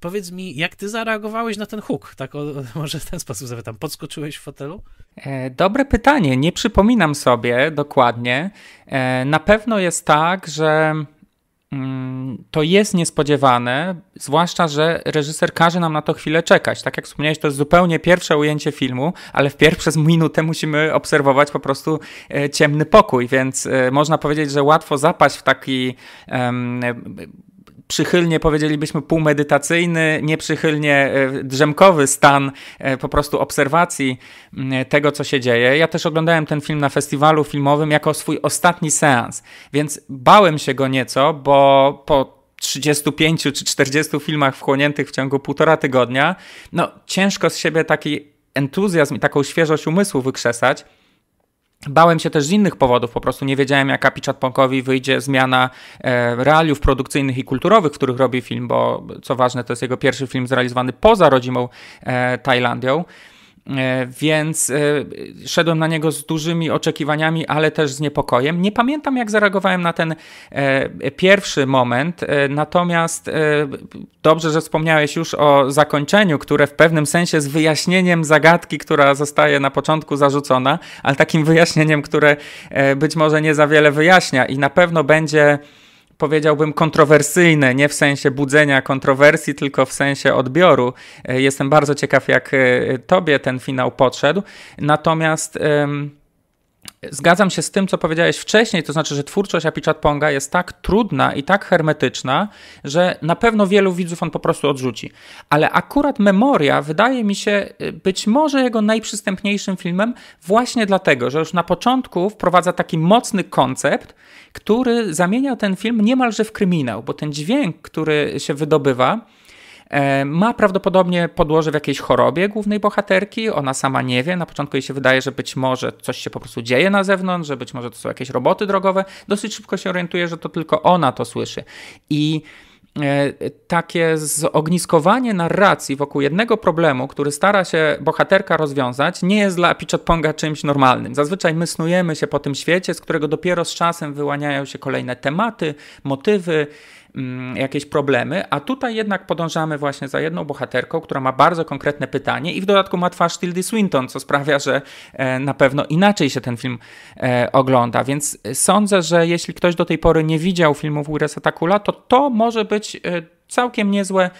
Powiedz mi, jak ty zareagowałeś na ten huk? Tak, o, może w ten sposób zapytam. Podskoczyłeś w fotelu? E, dobre pytanie. Nie przypominam sobie dokładnie. E, na pewno jest tak, że Mm, to jest niespodziewane, zwłaszcza, że reżyser każe nam na to chwilę czekać. Tak jak wspomniałeś, to jest zupełnie pierwsze ujęcie filmu, ale w pierwsze z minutę musimy obserwować po prostu e, ciemny pokój, więc e, można powiedzieć, że łatwo zapaść w taki um, przychylnie powiedzielibyśmy półmedytacyjny, nieprzychylnie e, drzemkowy stan e, po prostu obserwacji tego, co się dzieje. Ja też oglądałem ten film na festiwalu filmowym jako swój ostatni seans, więc bałem się go nieco, bo po 35 czy 40 filmach wchłoniętych w ciągu półtora tygodnia, no ciężko z siebie taki entuzjazm i taką świeżość umysłu wykrzesać. Bałem się też z innych powodów, po prostu nie wiedziałem, jak jaka Piczatponkowi wyjdzie zmiana e, realiów produkcyjnych i kulturowych, w których robi film, bo co ważne, to jest jego pierwszy film zrealizowany poza rodzimą e, Tajlandią. E, więc e, szedłem na niego z dużymi oczekiwaniami, ale też z niepokojem. Nie pamiętam, jak zareagowałem na ten e, pierwszy moment, natomiast dobrze, że wspomniałeś już o zakończeniu, które w pewnym sensie z wyjaśnieniem zagadki, która zostaje na początku zarzucona, ale takim wyjaśnieniem, które być może nie za wiele wyjaśnia i na pewno będzie powiedziałbym, kontrowersyjne, nie w sensie budzenia kontrowersji, tylko w sensie odbioru. E, jestem bardzo ciekaw, jak e, tobie ten finał podszedł. Natomiast. Ym Zgadzam się z tym, co powiedziałeś wcześniej, to znaczy, że twórczość API ponga jest tak trudna i tak hermetyczna, że na pewno wielu widzów on po prostu odrzuci. Ale akurat Memoria wydaje mi się y, być może jego najprzystępniejszym filmem właśnie dlatego, że już na początku wprowadza taki mocny koncept, który zamienia ten film niemalże w kryminał, bo ten dźwięk, który się wydobywa, E, ma prawdopodobnie podłoże w jakiejś chorobie głównej bohaterki, ona sama nie wie. Na początku jej się wydaje, że być może coś się po prostu dzieje na zewnątrz, że być może to są jakieś roboty drogowe. Dosyć szybko się orientuje, że to tylko ona to słyszy. I e, takie zogniskowanie narracji wokół jednego problemu, który stara się bohaterka rozwiązać, nie jest dla Pichatponga czymś normalnym. Zazwyczaj my snujemy się po tym świecie, z którego dopiero z czasem wyłaniają się kolejne tematy, motywy, Mm, jakieś problemy, a tutaj jednak podążamy właśnie za jedną bohaterką, która ma bardzo konkretne pytanie i w dodatku ma twarz Tildy Swinton, co sprawia, że e, na pewno inaczej się ten film e, ogląda. Więc e, sądzę, że jeśli ktoś do tej pory nie widział filmów Uresa Takula, to to może być całkiem niezłe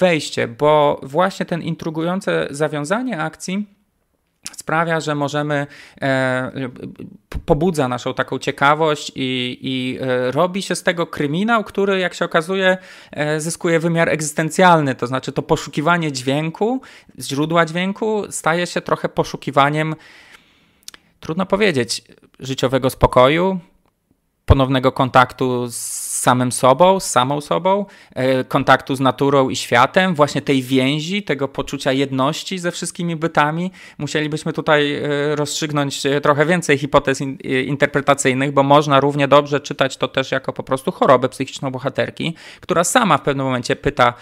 wejście, bo właśnie ten intrugujące zawiązanie akcji sprawia, że możemy, e, pobudza naszą taką ciekawość i, i e, robi się z tego kryminał, który, jak się okazuje, e, zyskuje wymiar egzystencjalny, to znaczy to poszukiwanie dźwięku, źródła dźwięku staje się trochę poszukiwaniem, trudno powiedzieć, życiowego spokoju, ponownego kontaktu z samym sobą, z samą sobą, e, kontaktu z naturą i światem, właśnie tej więzi, tego poczucia jedności ze wszystkimi bytami. Musielibyśmy tutaj e, rozstrzygnąć e, trochę więcej hipotez interpretacyjnych, bo można równie dobrze czytać to też jako po prostu chorobę psychiczną bohaterki, która sama w pewnym momencie pyta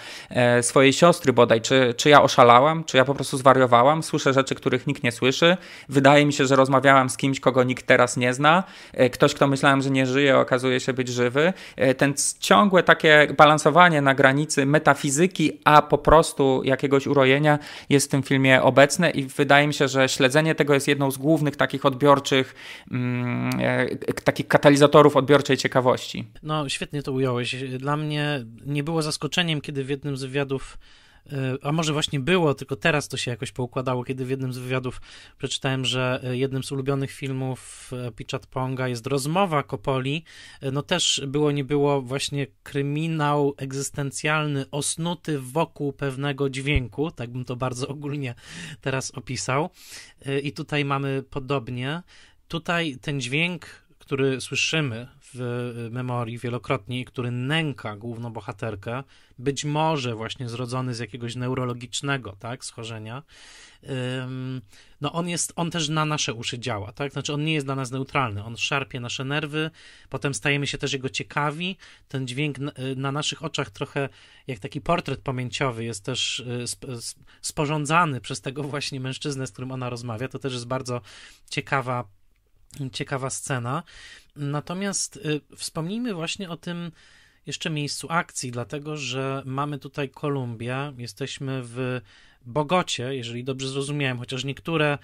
swojej siostry bodaj, czy, czy ja oszalałam, czy ja po prostu zwariowałam, słyszę rzeczy, których nikt nie słyszy, wydaje mi się, że rozmawiałam z kimś, kogo nikt teraz nie zna, ktoś, kto myślałem, że nie żyje, okazuje się być żywy ten ciągłe takie balansowanie na granicy metafizyki, a po prostu jakiegoś urojenia jest w tym filmie obecne i wydaje mi się, że śledzenie tego jest jedną z głównych takich odbiorczych, mm, e, takich katalizatorów odbiorczej ciekawości. No, świetnie to ująłeś. Dla mnie nie było zaskoczeniem, kiedy w jednym z wywiadów E, a może właśnie było, tylko teraz to się jakoś poukładało, kiedy w jednym z wywiadów przeczytałem, że e, jednym z ulubionych filmów e, Pichat Ponga jest Rozmowa Kopoli. No też było nie było właśnie kryminał egzystencjalny osnuty wokół pewnego dźwięku, tak bym to bardzo ogólnie teraz opisał. I tutaj mamy podobnie. Tutaj ten dźwięk który słyszymy w memorii wielokrotnie który nęka główną bohaterkę, być może właśnie zrodzony z jakiegoś neurologicznego tak, schorzenia, no on jest, on też na nasze uszy działa, tak? Znaczy on nie jest dla nas neutralny, on szarpie nasze nerwy, potem stajemy się też jego ciekawi, ten dźwięk na, y, na naszych oczach trochę jak taki portret pamięciowy jest też y, sporządzany przez tego właśnie mężczyznę, z którym ona rozmawia, to też jest bardzo ciekawa ciekawa scena. Natomiast y, wspomnijmy właśnie o tym jeszcze miejscu akcji, dlatego że mamy tutaj Kolumbię, jesteśmy w Bogocie, jeżeli dobrze zrozumiałem, chociaż niektóre,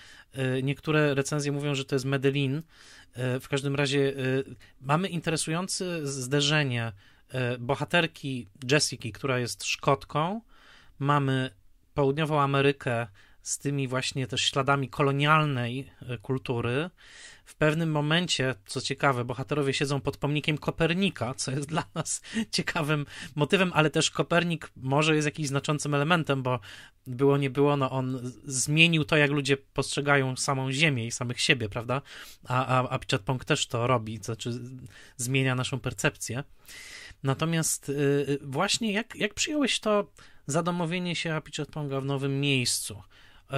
y, niektóre recenzje mówią, że to jest Medellin. Y, w każdym razie mamy interesujące zderzenie bohaterki Jessica, która jest Szkotką, mamy południową Amerykę z tymi właśnie też śladami kolonialnej kultury, w pewnym momencie, co ciekawe, bohaterowie siedzą pod pomnikiem Kopernika, co jest dla nas ciekawym motywem, ale też Kopernik może jest jakimś znaczącym elementem, bo było nie było, no on zmienił to, jak ludzie postrzegają samą Ziemię i samych siebie, prawda? A, a, a Pong też to robi, to znaczy zmienia naszą percepcję. Natomiast yy, właśnie jak, jak przyjąłeś to zadomowienie się Pichet Ponga w nowym miejscu? Yy,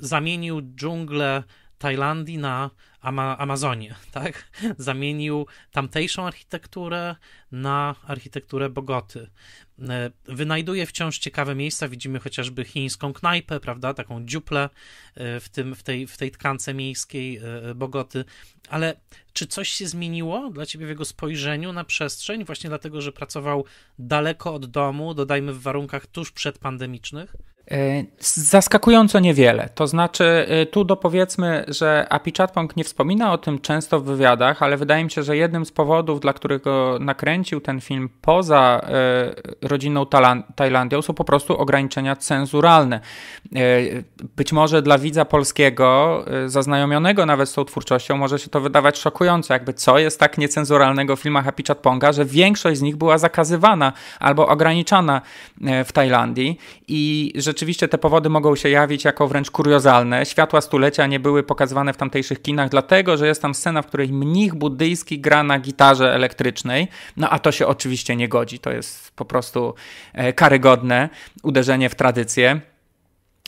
zamienił dżunglę Tajlandii na Ama Amazonię, tak? Zamienił tamtejszą architekturę na architekturę Bogoty. E, wynajduje wciąż ciekawe miejsca, widzimy chociażby chińską knajpę, prawda, taką dziuplę e, w, tym, w, tej, w tej tkance miejskiej e, Bogoty, ale czy coś się zmieniło dla ciebie w jego spojrzeniu na przestrzeń, właśnie dlatego, że pracował daleko od domu, dodajmy w warunkach tuż przedpandemicznych? E, zaskakująco niewiele. To znaczy, e, tu dopowiedzmy, że API Chatpong nie wspomina o tym często w wywiadach, ale wydaje mi się, że jednym z powodów, dla którego nakręcił ten film poza e, rodziną Tajlandią, są po prostu ograniczenia cenzuralne. Być może dla widza polskiego, zaznajomionego nawet z tą twórczością, może się to wydawać szokujące, jakby co jest tak niecenzuralnego w filmach API Chatponga, że większość z nich była zakazywana albo ograniczana w Tajlandii i że rzeczywiście te powody mogą się jawić jako wręcz kuriozalne. Światła stulecia nie były pokazywane w tamtejszych kinach, dlatego że jest tam scena, w której mnich buddyjski gra na gitarze elektrycznej. No a to się oczywiście nie godzi. To jest po prostu e, karygodne uderzenie w tradycję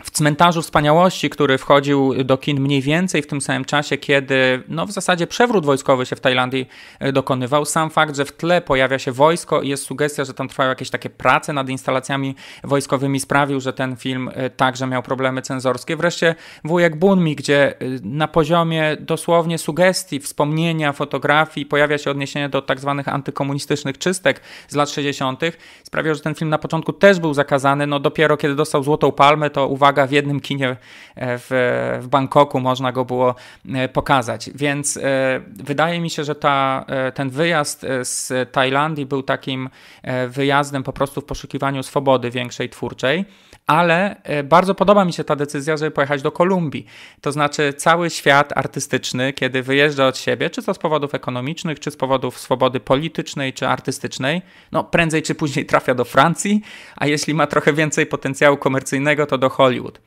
w Cmentarzu Wspaniałości, który wchodził do kin mniej więcej w tym samym czasie, kiedy no, w zasadzie przewrót wojskowy się w Tajlandii e, dokonywał. Sam fakt, że w tle pojawia się wojsko i jest sugestia, że tam trwają jakieś takie prace nad instalacjami wojskowymi, sprawił, że ten film e, także miał problemy cenzorskie. Wreszcie Wujek Bunmi, gdzie e, na poziomie dosłownie sugestii, wspomnienia, fotografii pojawia się odniesienie do tak zwanych antykomunistycznych czystek z lat 60., sprawiał, że ten film na początku też był zakazany. No, dopiero kiedy dostał Złotą Palmę, to uwaga, uwaga, w jednym kinie e, w, w Bangkoku można go było e, pokazać. Więc e, wydaje mi się, że ta, ten wyjazd z Tajlandii był takim wyjazdem po prostu w poszukiwaniu swobody większej twórczej ale e, bardzo podoba mi się ta decyzja, żeby pojechać do Kolumbii. To znaczy, cały świat artystyczny, kiedy wyjeżdża od siebie, czy to z powodów ekonomicznych, czy z powodów swobody politycznej, czy artystycznej, no prędzej czy później trafia do Francji, a jeśli ma trochę więcej potencjału komercyjnego, to do Hollywood.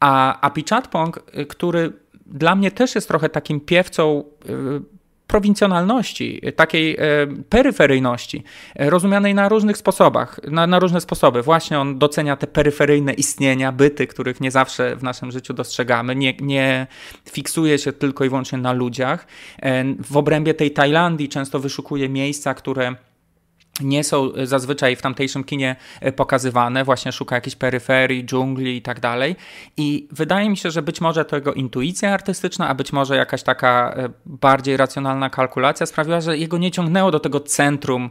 A, a Pong, y, który dla mnie też jest trochę takim piewcą y, prowincjonalności, takiej e, peryferyjności, e, rozumianej na różnych sposobach, na, na, różne sposoby. Właśnie on docenia te peryferyjne istnienia, byty, których nie zawsze w naszym życiu dostrzegamy, nie, nie fiksuje się tylko i wyłącznie na ludziach. E, w obrębie tej Tajlandii często wyszukuje miejsca, które nie są e, zazwyczaj w tamtejszym kinie e, pokazywane, właśnie szuka jakiejś peryferii, dżungli i tak dalej. I wydaje mi się, że być może to jego intuicja artystyczna, a być może jakaś taka e, bardziej racjonalna kalkulacja sprawiła, że jego nie ciągnęło do tego centrum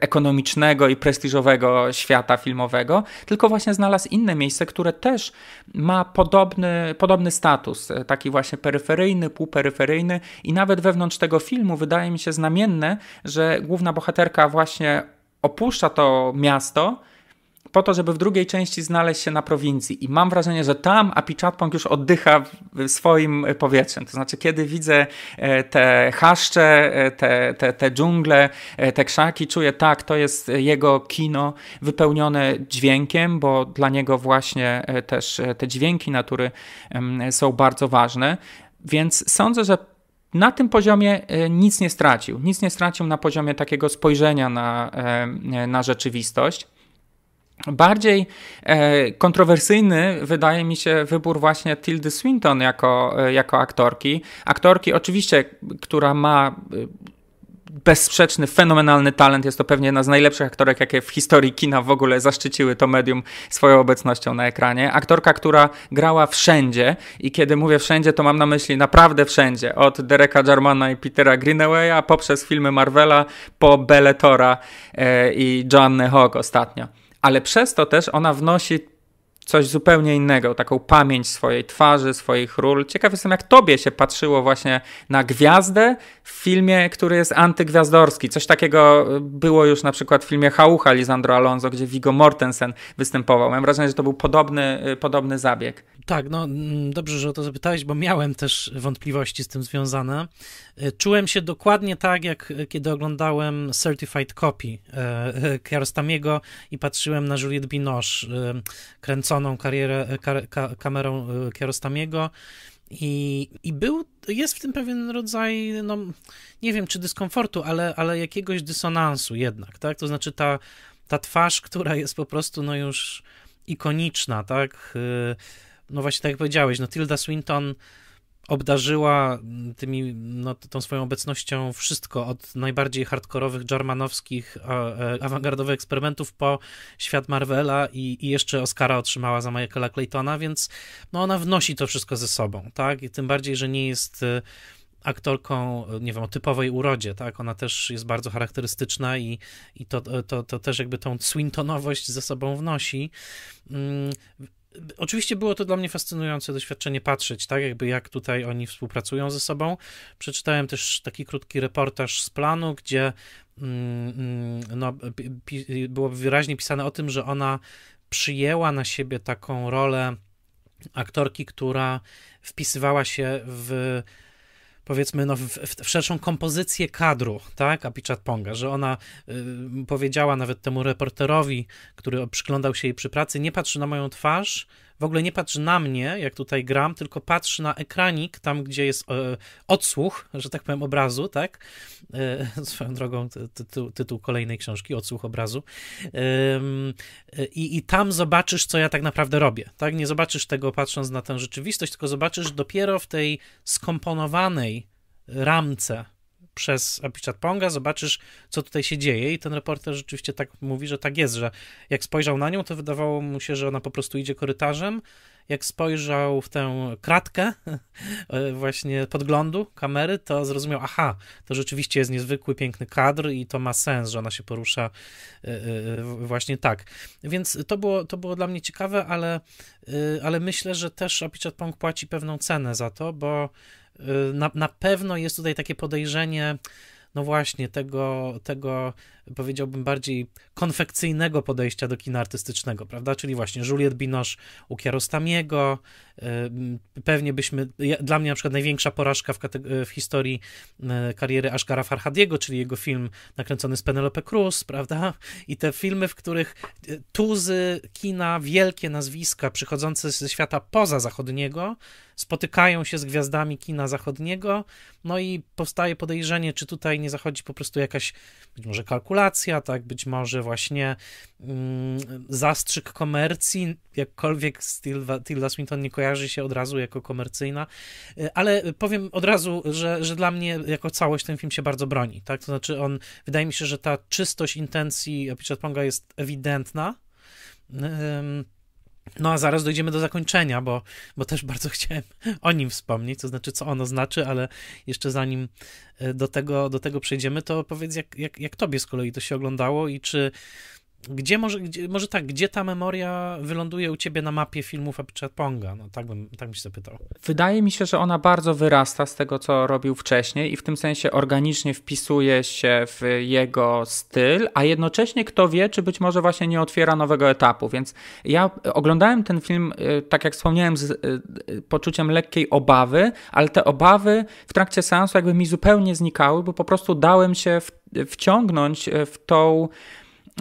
ekonomicznego i prestiżowego świata filmowego, tylko właśnie znalazł inne miejsce, które też ma podobny, podobny status, e, taki właśnie peryferyjny, półperyferyjny i nawet wewnątrz tego filmu wydaje mi się znamienne, że główna bohaterka właśnie opuszcza to miasto, po to, żeby w drugiej części znaleźć się na prowincji. I mam wrażenie, że tam Apichatpong już oddycha swoim e, powietrzem. To znaczy, kiedy widzę e, te chaszcze, e, te, te, te dżungle, te krzaki, czuję tak, to jest jego kino wypełnione dźwiękiem, bo dla niego właśnie też te dźwięki natury są bardzo ważne. Więc sądzę, że na tym poziomie nic nie stracił. Nic nie stracił na poziomie takiego spojrzenia na, na rzeczywistość. Bardziej e, kontrowersyjny wydaje mi się wybór właśnie Tildy Swinton jako, e, jako aktorki. Aktorki oczywiście, która ma e, bezsprzeczny, fenomenalny talent. Jest to pewnie jedna z najlepszych aktorek, jakie w historii kina w ogóle zaszczyciły to medium swoją obecnością na ekranie. Aktorka, która grała wszędzie i kiedy mówię wszędzie, to mam na myśli naprawdę wszędzie. Od Dereka Jarmana i Petera Greenawaya poprzez filmy Marvela po Belletora i Joanne Hogg ostatnio ale przez to też ona wnosi coś zupełnie innego, taką pamięć swojej twarzy, swoich ról. Ciekaw jestem, jak tobie się patrzyło właśnie na gwiazdę w filmie, który jest antygwiazdorski. Coś takiego y, było już na przykład w filmie Haucha Lisandro Alonso, gdzie Vigo Mortensen występował. Mam wrażenie, że to był podobny, y, podobny zabieg. Tak, no mm, dobrze, że o to zapytałeś, bo miałem też wątpliwości z tym związane. Y, czułem się dokładnie tak, jak kiedy oglądałem Certified Copy Kiarostamiego i patrzyłem na Juliette Binoche kręcącą karierę e, ka, kamerą e, Kiarostamiego. I, I był, jest w tym pewien rodzaj, no nie wiem czy dyskomfortu, ale, ale jakiegoś dysonansu jednak, tak? To znaczy ta, ta twarz, która jest po prostu no już ikoniczna, tak? E, no właśnie tak jak powiedziałeś, no Tilda Swinton obdarzyła mm, tymi, no, tą swoją obecnością wszystko, od najbardziej hardkorowych, jarmanowskich, e, e, awangardowych eksperymentów po świat Marvela i, i, jeszcze Oscara otrzymała za Michaela Claytona, więc no, ona wnosi to wszystko ze sobą, tak? I tym bardziej, że nie jest y, aktorką, y, nie wiem, o typowej urodzie, tak? Ona też jest bardzo charakterystyczna i, i to, to, to też jakby tą Swintonowość ze sobą wnosi. Mm, Oczywiście było to dla mnie fascynujące doświadczenie patrzeć, tak, jakby jak tutaj oni współpracują ze sobą. Przeczytałem też taki krótki reportaż z planu, gdzie mm, mm, no, było wyraźnie pisane o tym, że ona przyjęła na siebie taką rolę aktorki, która wpisywała się w powiedzmy, no, w, w, w szerszą kompozycję kadru, tak, Apichat Ponga, że ona y, powiedziała nawet temu reporterowi, który przyglądał się jej przy pracy, nie patrzy na moją twarz, w ogóle nie patrzy na mnie, jak tutaj gram, tylko patrzy na ekranik, tam gdzie jest e, odsłuch, że tak powiem, obrazu, tak? E, swoją drogą tytuł, tytuł, kolejnej książki, odsłuch obrazu. i, I tam zobaczysz, co ja tak naprawdę robię, tak? Nie zobaczysz tego patrząc na tę rzeczywistość, tylko zobaczysz dopiero w tej skomponowanej ramce, przez Apichat Ponga, zobaczysz, co tutaj się dzieje. I ten reporter rzeczywiście tak mówi, że tak jest, że jak spojrzał na nią, to wydawało mu się, że ona po prostu idzie korytarzem. Jak spojrzał w tę kratkę e, właśnie podglądu kamery, to zrozumiał, aha, to rzeczywiście jest niezwykły, piękny kadr i to ma sens, że ona się porusza e, e, właśnie tak. Więc to było, to było dla mnie ciekawe, ale, ale myślę, że też Apichat Pong płaci pewną cenę za to, bo Y, na, na pewno jest tutaj takie podejrzenie no właśnie, tego, tego powiedziałbym bardziej konfekcyjnego podejścia do kina artystycznego, prawda? Czyli właśnie Juliette Binoche u Kiarostamiego, y, pewnie byśmy, dla mnie na przykład największa porażka w, w historii y, kariery Ashgara Farhadiego, czyli jego film nakręcony z Penelope Cruz, prawda? I te filmy, w których y, tuzy kina, wielkie nazwiska przychodzące ze świata poza zachodniego spotykają się z gwiazdami kina zachodniego, no i powstaje podejrzenie, czy tutaj nie zachodzi po prostu jakaś być może kalkulacja, tak, być może właśnie mm, zastrzyk komercji, jakkolwiek Tilda Swinton nie kojarzy się od razu jako komercyjna, y, ale powiem od razu, że, że dla mnie jako całość ten film się bardzo broni, tak, to znaczy on, wydaje mi się, że ta czystość intencji Pitchard Ponga jest ewidentna, y, no a zaraz dojdziemy do zakończenia, bo, bo też bardzo chciałem o nim wspomnieć, to znaczy co ono znaczy, ale jeszcze zanim e, do tego, do tego przejdziemy, to powiedz jak, jak, jak tobie z kolei to się oglądało i czy gdzie może, gdzie, może tak, gdzie ta memoria wyląduje u ciebie na mapie filmów Ponga? No tak bym, tak bym się zapytał. Wydaje mi się, że ona bardzo wyrasta z tego, co robił wcześniej i w tym sensie organicznie wpisuje się w jego styl, a jednocześnie kto wie, czy być może właśnie nie otwiera nowego etapu, więc ja oglądałem ten film, y, tak jak wspomniałem, z y, y, poczuciem lekkiej obawy, ale te obawy w trakcie seansu jakby mi zupełnie znikały, bo po prostu dałem się w, wciągnąć w tą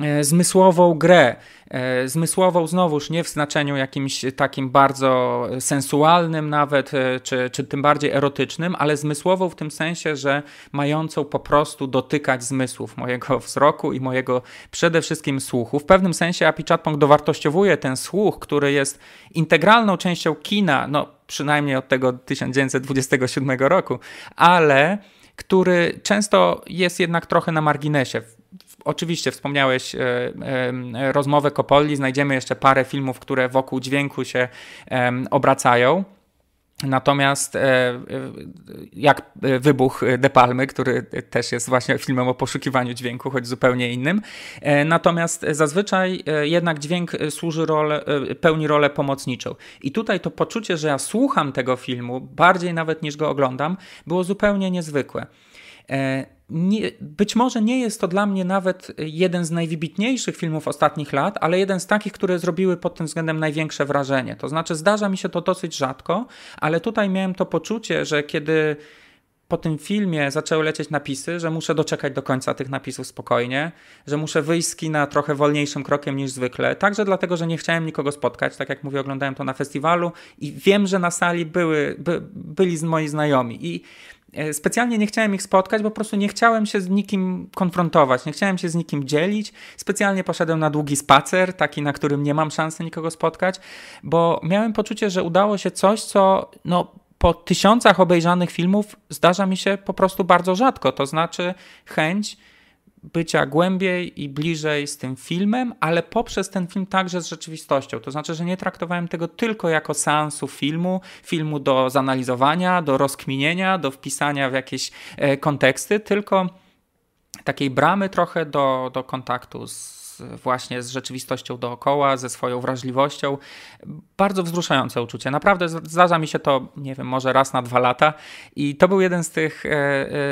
E, zmysłową grę. E, zmysłową znowuż nie w znaczeniu jakimś takim bardzo sensualnym nawet, e, czy, czy tym bardziej erotycznym, ale zmysłową w tym sensie, że mającą po prostu dotykać zmysłów mojego wzroku i mojego przede wszystkim słuchu. W pewnym sensie Apichatpong dowartościowuje ten słuch, który jest integralną częścią kina, no przynajmniej od tego 1927 roku, ale który często jest jednak trochę na marginesie. Oczywiście wspomniałeś e, e, rozmowę Kopoli. znajdziemy jeszcze parę filmów, które wokół dźwięku się obracają. Natomiast e, jak wybuch De Palmy, który też jest właśnie filmem o poszukiwaniu dźwięku, choć zupełnie innym. Natomiast zazwyczaj jednak dźwięk służy pełni rolę pomocniczą. I tutaj to poczucie, że ja słucham tego filmu, bardziej nawet niż go oglądam, było zupełnie niezwykłe nie, być może nie jest to dla mnie nawet jeden z najwybitniejszych filmów ostatnich lat, ale jeden z takich, które zrobiły pod tym względem największe wrażenie. To znaczy, zdarza mi się to dosyć rzadko, ale tutaj miałem to poczucie, że kiedy po tym filmie zaczęły lecieć napisy, że muszę doczekać do końca tych napisów spokojnie, że muszę wyjść z kina trochę wolniejszym krokiem niż zwykle. Także dlatego, że nie chciałem nikogo spotkać. Tak jak mówię, oglądałem to na festiwalu i wiem, że na sali były, by, byli moi znajomi. I E, specjalnie nie chciałem ich spotkać, bo po prostu nie chciałem się z nikim konfrontować, nie chciałem się z nikim dzielić. Specjalnie poszedłem na długi spacer, taki, na którym nie mam szansy nikogo spotkać, bo miałem poczucie, że udało się coś, co no, po tysiącach obejrzanych filmów zdarza mi się po prostu bardzo rzadko. To znaczy chęć bycia głębiej i bliżej z tym filmem, ale poprzez ten film także z rzeczywistością. To znaczy, że nie traktowałem tego tylko jako seansu filmu, filmu do zanalizowania, do rozkminienia, do wpisania w jakieś e, konteksty, tylko takiej bramy trochę do, do kontaktu z właśnie z rzeczywistością dookoła, ze swoją wrażliwością. Bardzo wzruszające uczucie. Naprawdę zdarza mi się to, nie wiem, może raz na dwa lata. I to był jeden z tych e,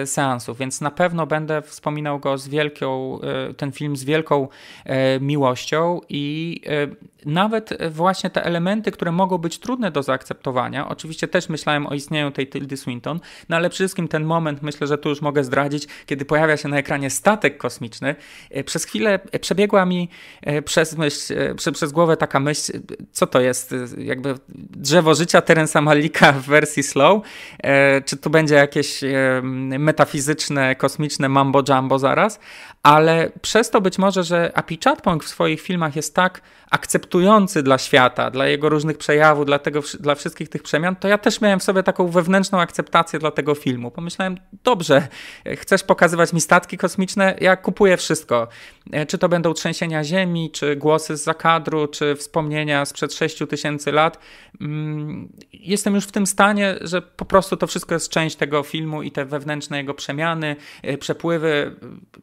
e, seansów, więc na pewno będę wspominał go z wielką, e, ten film z wielką miłością i nawet właśnie te elementy, które mogą być trudne do zaakceptowania. Oczywiście też myślałem o istnieniu tej Tildy Swinton, no ale przede wszystkim ten moment, myślę, że tu już mogę zdradzić, kiedy pojawia się na ekranie statek kosmiczny. Przez chwilę przebiegła mi e, przez, myśl, e, przez głowę taka myśl, co to jest e, jakby drzewo życia Terensa Malika w wersji slow. Czy tu będzie jakieś metafizyczne, kosmiczne mambo jumbo zaraz? Ale przez to być może, że Api Chatpong w swoich filmach jest tak akceptujący dla świata, dla jego różnych przejawów, dla, tego, dla wszystkich tych przemian, to ja też miałem w sobie taką wewnętrzną akceptację dla tego filmu. Pomyślałem, dobrze, chcesz pokazywać mi statki kosmiczne, ja kupuję wszystko. Czy to będą trzęsienia ziemi, czy głosy z zakadru, czy wspomnienia sprzed 6 tysięcy lat. Mm, jestem już w tym stanie, że po prostu to wszystko jest część tego filmu i te wewnętrzne jego przemiany, y, przepływy y,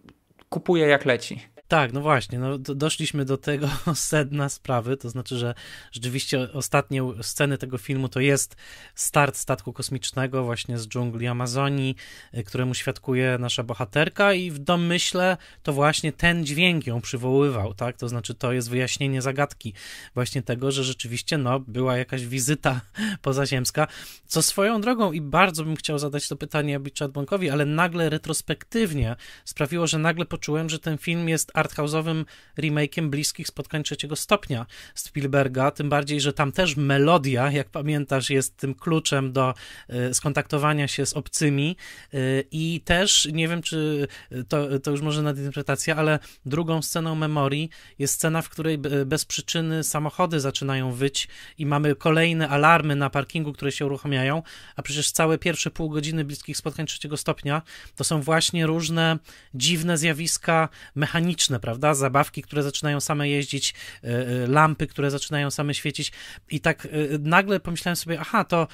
kupuję jak leci. Tak, no właśnie, no doszliśmy do tego sedna sprawy, to znaczy, że rzeczywiście ostatnie sceny tego filmu to jest start statku kosmicznego właśnie z dżungli Amazonii, y, któremu świadkuje nasza bohaterka i w domyśle to właśnie ten dźwięk ją przywoływał, tak, to znaczy to jest wyjaśnienie zagadki właśnie tego, że rzeczywiście, no, była jakaś wizyta pozaziemska, co swoją drogą i bardzo bym chciał zadać to pytanie Richard ale nagle retrospektywnie sprawiło, że nagle poczułem, że ten film jest arthouse'owym remake'iem bliskich spotkań trzeciego stopnia Spielberga, tym bardziej, że tam też melodia, jak pamiętasz, jest tym kluczem do e, skontaktowania się z obcymi e, i też, nie wiem czy e, to, to już może nadinterpretacja, ale drugą sceną memorii jest scena, w której bez przyczyny samochody zaczynają wyć i mamy kolejne alarmy na parkingu, które się uruchamiają, a przecież całe pierwsze pół godziny bliskich spotkań trzeciego stopnia to są właśnie różne dziwne zjawiska mechaniczne, prawda? Zabawki, które zaczynają same jeździć, e, e, lampy, które zaczynają same świecić. I tak e, nagle pomyślałem sobie, aha, to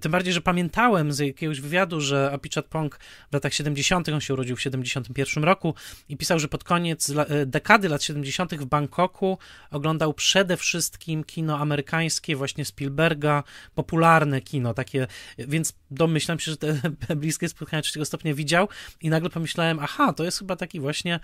tym bardziej, że pamiętałem z jakiegoś wywiadu, że Apichat Pong w latach 70., on się urodził w 71 roku i pisał, że pod koniec dekady lat 70. w Bangkoku oglądał przede wszystkim kino amerykańskie, właśnie Spielberga, popularne kino, takie, więc domyślam się, że te bliskie spotkania trzeciego stopnia widział i nagle pomyślałem, aha, to jest chyba taki właśnie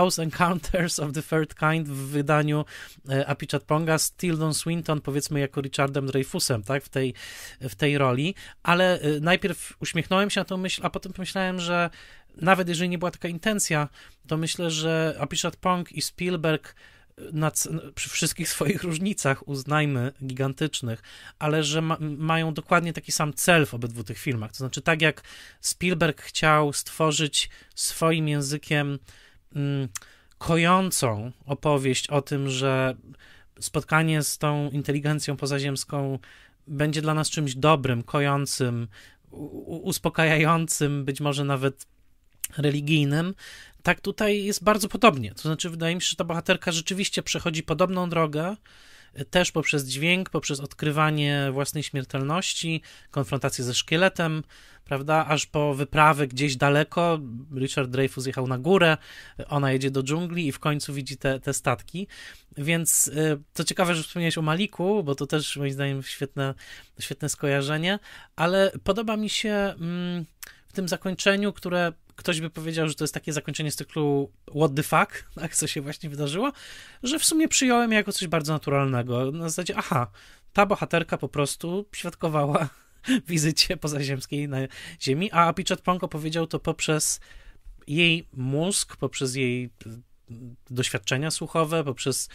Close Encounters of the Third Kind w wydaniu e, Apichat Ponga z Tildą Swinton, powiedzmy jako Richardem Dreyfusem, tak, w tej, w tej roli, ale e, najpierw uśmiechnąłem się na tą myśl, a potem pomyślałem, że nawet jeżeli nie była taka intencja, to myślę, że Apichat Pong i Spielberg e, na, przy wszystkich swoich różnicach, uznajmy, gigantycznych, ale że ma, mają dokładnie taki sam cel w obydwu tych filmach. To znaczy, tak jak Spielberg chciał stworzyć swoim językiem Mm, kojącą opowieść o tym, że spotkanie z tą inteligencją pozaziemską będzie dla nas czymś dobrym, kojącym, uspokajającym, być może nawet religijnym, tak tutaj jest bardzo podobnie. To znaczy, wydaje mi się, że ta bohaterka rzeczywiście przechodzi podobną drogę, też poprzez dźwięk, poprzez odkrywanie własnej śmiertelności, konfrontację ze szkieletem, prawda, aż po wyprawę gdzieś daleko, Richard Dreyfus jechał na górę, ona jedzie do dżungli i w końcu widzi te, te statki, więc to y, ciekawe, że wspomniałeś o Maliku, bo to też moim zdaniem świetne, świetne skojarzenie, ale podoba mi się mm, w tym zakończeniu, które ktoś by powiedział, że to jest takie zakończenie z cyklu what the fuck, tak, co się właśnie wydarzyło, że w sumie przyjąłem je jako coś bardzo naturalnego. Na zasadzie, aha, ta bohaterka po prostu świadkowała wizycie pozaziemskiej na Ziemi, a Pichet Ponko powiedział to poprzez jej mózg, poprzez jej mm, doświadczenia słuchowe, poprzez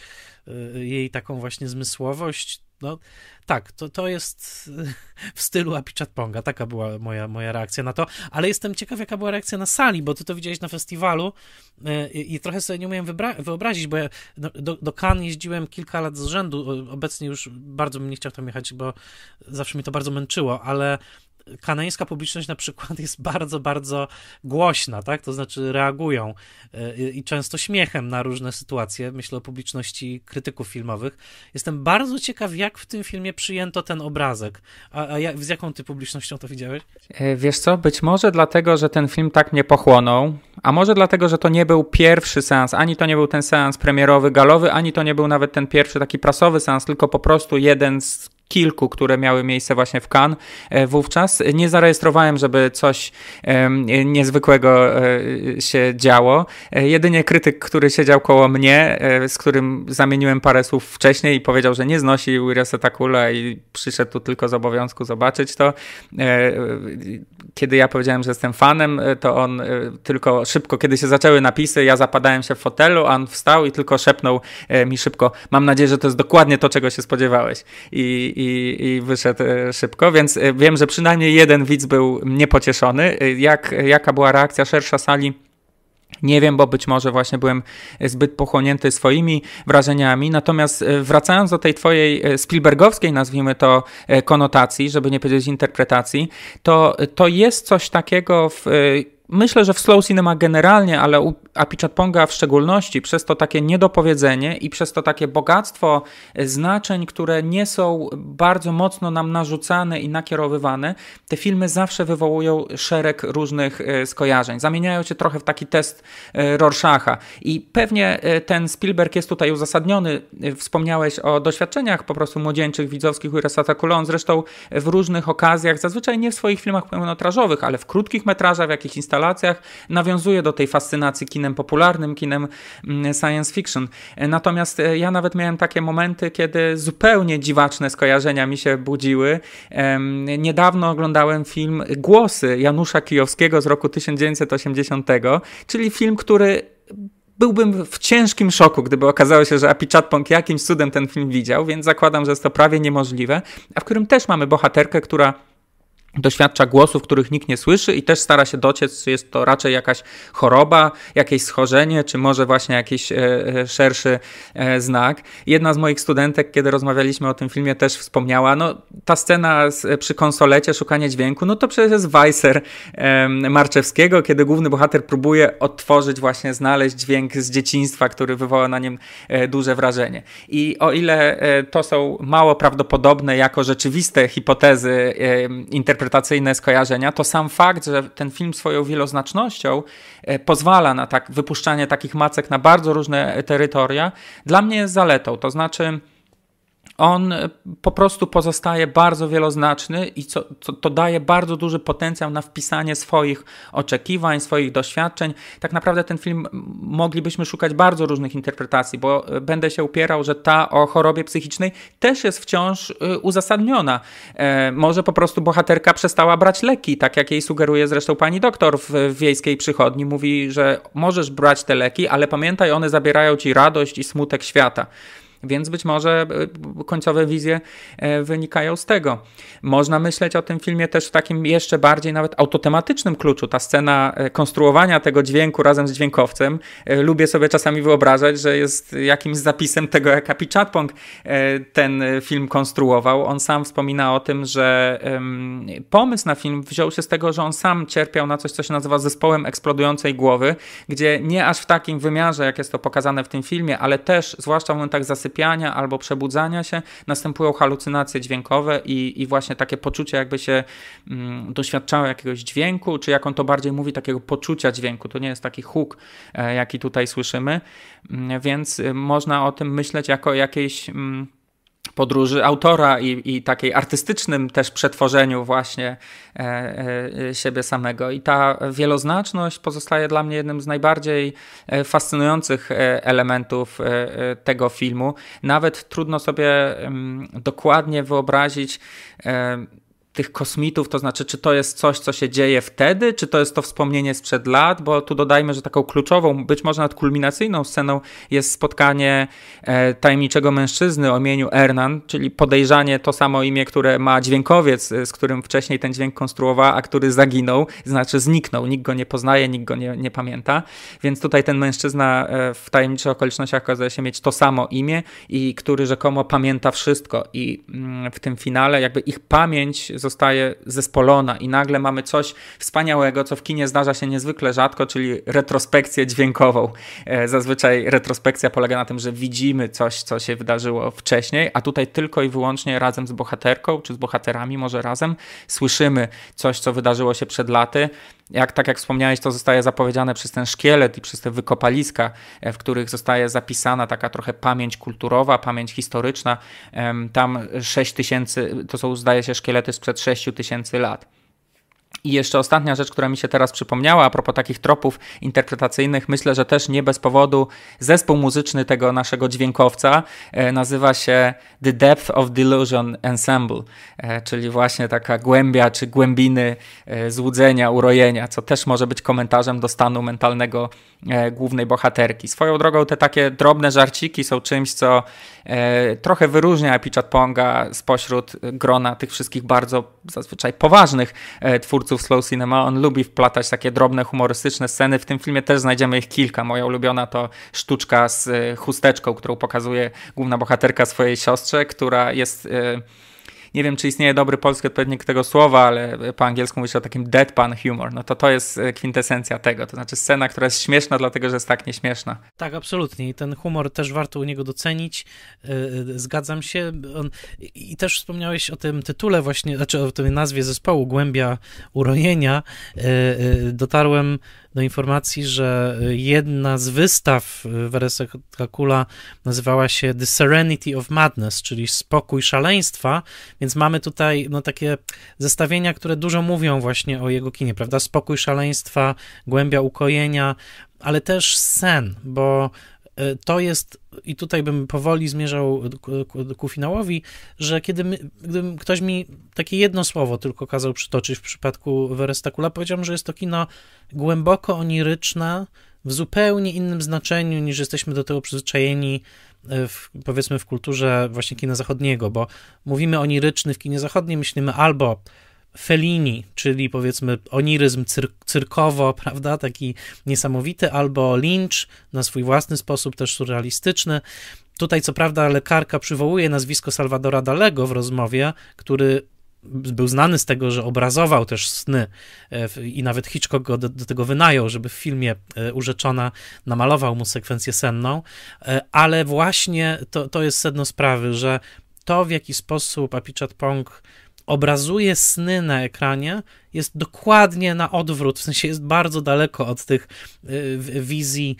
y, jej taką właśnie zmysłowość, no, tak, to, to jest w stylu Apichatponga. Taka była moja, moja reakcja na to, ale jestem ciekaw, jaka była reakcja na sali, bo ty to widziałeś na festiwalu e, i, i trochę sobie nie umiałem wyobrazić, bo ja do, do Cannes jeździłem kilka lat z rzędu. Obecnie już bardzo bym nie chciał tam jechać, bo zawsze mi to bardzo męczyło, ale kanańska publiczność na przykład jest bardzo, bardzo głośna, tak? To znaczy reagują e, i często śmiechem na różne sytuacje. Myślę o publiczności krytyków filmowych. Jestem bardzo ciekaw, jak w tym filmie przyjęto ten obrazek. A, a jak, z jaką ty publicznością to widziałeś? E, wiesz co, być może dlatego, że ten film tak mnie pochłonął, a może dlatego, że to nie był pierwszy seans, ani to nie był ten seans premierowy, galowy, ani to nie był nawet ten pierwszy taki prasowy seans, tylko po prostu jeden z kilku, które miały miejsce właśnie w Cannes e, wówczas. Nie zarejestrowałem, żeby coś niezwykłego e, się działo. E, jedynie krytyk, który siedział koło mnie, z którym zamieniłem parę słów wcześniej i powiedział, że nie znosi Uriasa Takula i przyszedł tu tylko z obowiązku zobaczyć to. Kiedy ja powiedziałem, że jestem fanem, to on tylko szybko, kiedy się zaczęły napisy, ja zapadałem się w fotelu, a on wstał i tylko szepnął mi szybko, mam nadzieję, że to jest dokładnie to, czego się spodziewałeś. I i, i wyszedł e, szybko, więc e, wiem, że przynajmniej jeden widz był niepocieszony. E, jak, jaka była reakcja szersza sali? Nie wiem, bo być może właśnie byłem zbyt pochłonięty swoimi wrażeniami. Natomiast wracając do tej twojej Spielbergowskiej, nazwijmy to, konotacji, żeby nie powiedzieć interpretacji, to, to jest coś takiego w Myślę, że w slow cinema generalnie, ale u Apichatponga w szczególności, przez to takie niedopowiedzenie i przez to takie bogactwo znaczeń, które nie są bardzo mocno nam narzucane i nakierowywane, te filmy zawsze wywołują szereg różnych e, skojarzeń. Zamieniają się trochę w taki test e, Rorschacha. I pewnie e, ten Spielberg jest tutaj uzasadniony. Wspomniałeś o doświadczeniach po prostu młodzieńczych, widzowskich Urasata Kulon. Zresztą w różnych okazjach, zazwyczaj nie w swoich filmach pełnometrażowych, ale w krótkich metrażach, w jakichś instalacjach, nawiązuje do tej fascynacji kinem popularnym, kinem mm, science fiction. Natomiast e, ja nawet miałem takie momenty, kiedy zupełnie dziwaczne skojarzenia mi się budziły. Niedawno oglądałem film Głosy Janusza Kijowskiego z roku 1980, czyli film, który byłbym w ciężkim szoku, gdyby okazało się, że Apichatpong jakimś cudem ten film widział, więc zakładam, że jest to prawie niemożliwe, a w którym też mamy bohaterkę, która doświadcza głosów, których nikt nie słyszy i też stara się dociec, czy jest to raczej jakaś choroba, jakieś schorzenie, czy może właśnie jakiś e, e, szerszy e, znak. Jedna z moich studentek, kiedy rozmawialiśmy o tym filmie, też wspomniała, no ta scena przy konsolecie, szukanie dźwięku, no to przecież jest Weiser Marczewskiego, kiedy główny bohater próbuje odtworzyć, właśnie znaleźć dźwięk z dzieciństwa, który wywoła na nim duże wrażenie. I o ile to są mało prawdopodobne jako rzeczywiste hipotezy interpretacyjne, interpretacyjne skojarzenia, to sam fakt, że ten film swoją wieloznacznością e, pozwala na tak, wypuszczanie takich macek na bardzo różne e, terytoria, dla mnie jest zaletą. To znaczy, on e, po prostu pozostaje bardzo wieloznaczny i co, to daje bardzo duży potencjał na wpisanie swoich oczekiwań, swoich doświadczeń. Tak naprawdę ten film moglibyśmy szukać bardzo różnych interpretacji, bo e, będę się upierał, że ta o chorobie psychicznej też jest wciąż e, uzasadniona. Może po prostu bohaterka przestała brać leki, tak jak jej sugeruje zresztą pani doktor w wiejskiej przychodni. Mówi, że możesz brać te leki, ale pamiętaj, one zabierają ci radość i smutek świata. Więc być może e, końcowe wizje e, wynikają z tego. Można myśleć o tym filmie też w takim jeszcze bardziej nawet autotematycznym kluczu. Ta scena e, konstruowania tego dźwięku razem z dźwiękowcem. Lubię sobie czasami wyobrażać, że jest jakimś zapisem tego, jak Api Chatpong ten film konstruował. On sam wspomina o tym, że pomysł na film wziął się z tego, że on sam cierpiał na coś, co się nazywa zespołem eksplodującej głowy, gdzie nie aż w takim wymiarze, jak jest to pokazane w tym filmie, ale też zwłaszcza w momentach zasypiania zasypiania albo przebudzania się następują halucynacje dźwiękowe i, i właśnie takie poczucie, jakby się mm, doświadczało jakiegoś dźwięku, czy jak on to bardziej mówi, takiego poczucia dźwięku. To nie jest taki huk, e, jaki tutaj słyszymy, mm, więc y, można o tym myśleć jako jakiejś. Mm, podróży autora i, i takiej artystycznym też przetworzeniu właśnie e, e, siebie samego. I ta wieloznaczność pozostaje dla mnie jednym z najbardziej e, fascynujących e, elementów e, tego filmu. Nawet trudno sobie mm, dokładnie wyobrazić tych kosmitów, to znaczy, czy to jest coś, co się dzieje wtedy, czy to jest to wspomnienie sprzed lat, bo tu dodajmy, że taką kluczową, być może nad kulminacyjną sceną jest spotkanie e, tajemniczego mężczyzny o imieniu Ernan, czyli podejrzanie to samo imię, które ma dźwiękowiec, e, z którym wcześniej ten dźwięk konstruował, a który zaginął, znaczy zniknął, nikt go nie poznaje, nikt go nie, nie pamięta, więc tutaj ten mężczyzna e, w tajemniczych okolicznościach okazuje się mieć to samo imię i który rzekomo pamięta wszystko i mm, w tym finale jakby ich pamięć zostaje zespolona i nagle mamy coś wspaniałego, co w kinie zdarza się niezwykle rzadko, czyli retrospekcję dźwiękową. E, zazwyczaj retrospekcja polega na tym, że widzimy coś, co się wydarzyło wcześniej, a tutaj tylko i wyłącznie razem z bohaterką, czy z bohaterami, może razem, słyszymy coś, co wydarzyło się przed laty jak, tak jak wspomniałeś, to zostaje zapowiedziane przez ten szkielet i przez te wykopaliska, e, w których zostaje zapisana taka trochę pamięć kulturowa, pamięć historyczna. Tam 6 tysięcy, to są zdaje się szkielety sprzed 6 tysięcy lat. I jeszcze ostatnia rzecz, która mi się teraz przypomniała, a propos takich tropów interpretacyjnych, myślę, że też nie bez powodu zespół muzyczny tego naszego dźwiękowca e, nazywa się The Depth of Delusion Ensemble, e, czyli właśnie taka głębia czy głębiny e, złudzenia, urojenia, co też może być komentarzem do stanu mentalnego głównej bohaterki. Swoją drogą te takie drobne żarciki są czymś, co E, trochę wyróżnia Apichat Ponga spośród grona tych wszystkich bardzo zazwyczaj poważnych e, twórców slow cinema. On lubi wplatać takie drobne, humorystyczne sceny. W tym filmie też znajdziemy ich kilka. Moja ulubiona to sztuczka z e, chusteczką, którą pokazuje główna bohaterka swojej siostrze, która jest nie wiem, czy istnieje dobry polski odpowiednik tego słowa, ale po angielsku mówi się o takim deadpan humor. No to to jest e, kwintesencja tego. To znaczy scena, która jest śmieszna, dlatego że jest tak nieśmieszna. Tak, absolutnie. I ten humor też warto u niego docenić. E, e, zgadzam się. I też wspomniałeś o tym tytule właśnie, znaczy o tej nazwie zespołu Głębia Urojenia. Dotarłem do informacji, że y, jedna z wystaw y, Weresa Kakula nazywała się The Serenity of Madness, czyli spokój szaleństwa, więc mamy tutaj no, takie zestawienia, które dużo mówią właśnie o jego kinie, prawda? Spokój szaleństwa, głębia ukojenia, ale też sen, bo y, to jest i tutaj bym powoli zmierzał ku, finałowi, że kiedy my, gdybym ktoś mi takie jedno słowo tylko kazał przytoczyć w przypadku Weresta powiedziałbym, że jest to kino głęboko oniryczne, w zupełnie innym znaczeniu niż jesteśmy do tego przyzwyczajeni, e, w, powiedzmy, w kulturze właśnie kina zachodniego, bo mówimy oniryczny w kinie zachodnim, myślimy albo Fellini, czyli powiedzmy oniryzm cyr cyrkowo, prawda, taki niesamowity, albo Lynch na swój własny sposób, też surrealistyczny. Tutaj, co prawda, lekarka przywołuje nazwisko Salvadora Dalego w rozmowie, który był znany z tego, że obrazował też sny e, i nawet Hitchcock go do, do, tego wynajął, żeby w filmie e, Urzeczona namalował mu sekwencję senną, e, ale właśnie to, to jest sedno sprawy, że to w jaki sposób Apichat Pong obrazuje sny na ekranie, jest dokładnie na odwrót, w sensie jest bardzo daleko od tych y, wizji,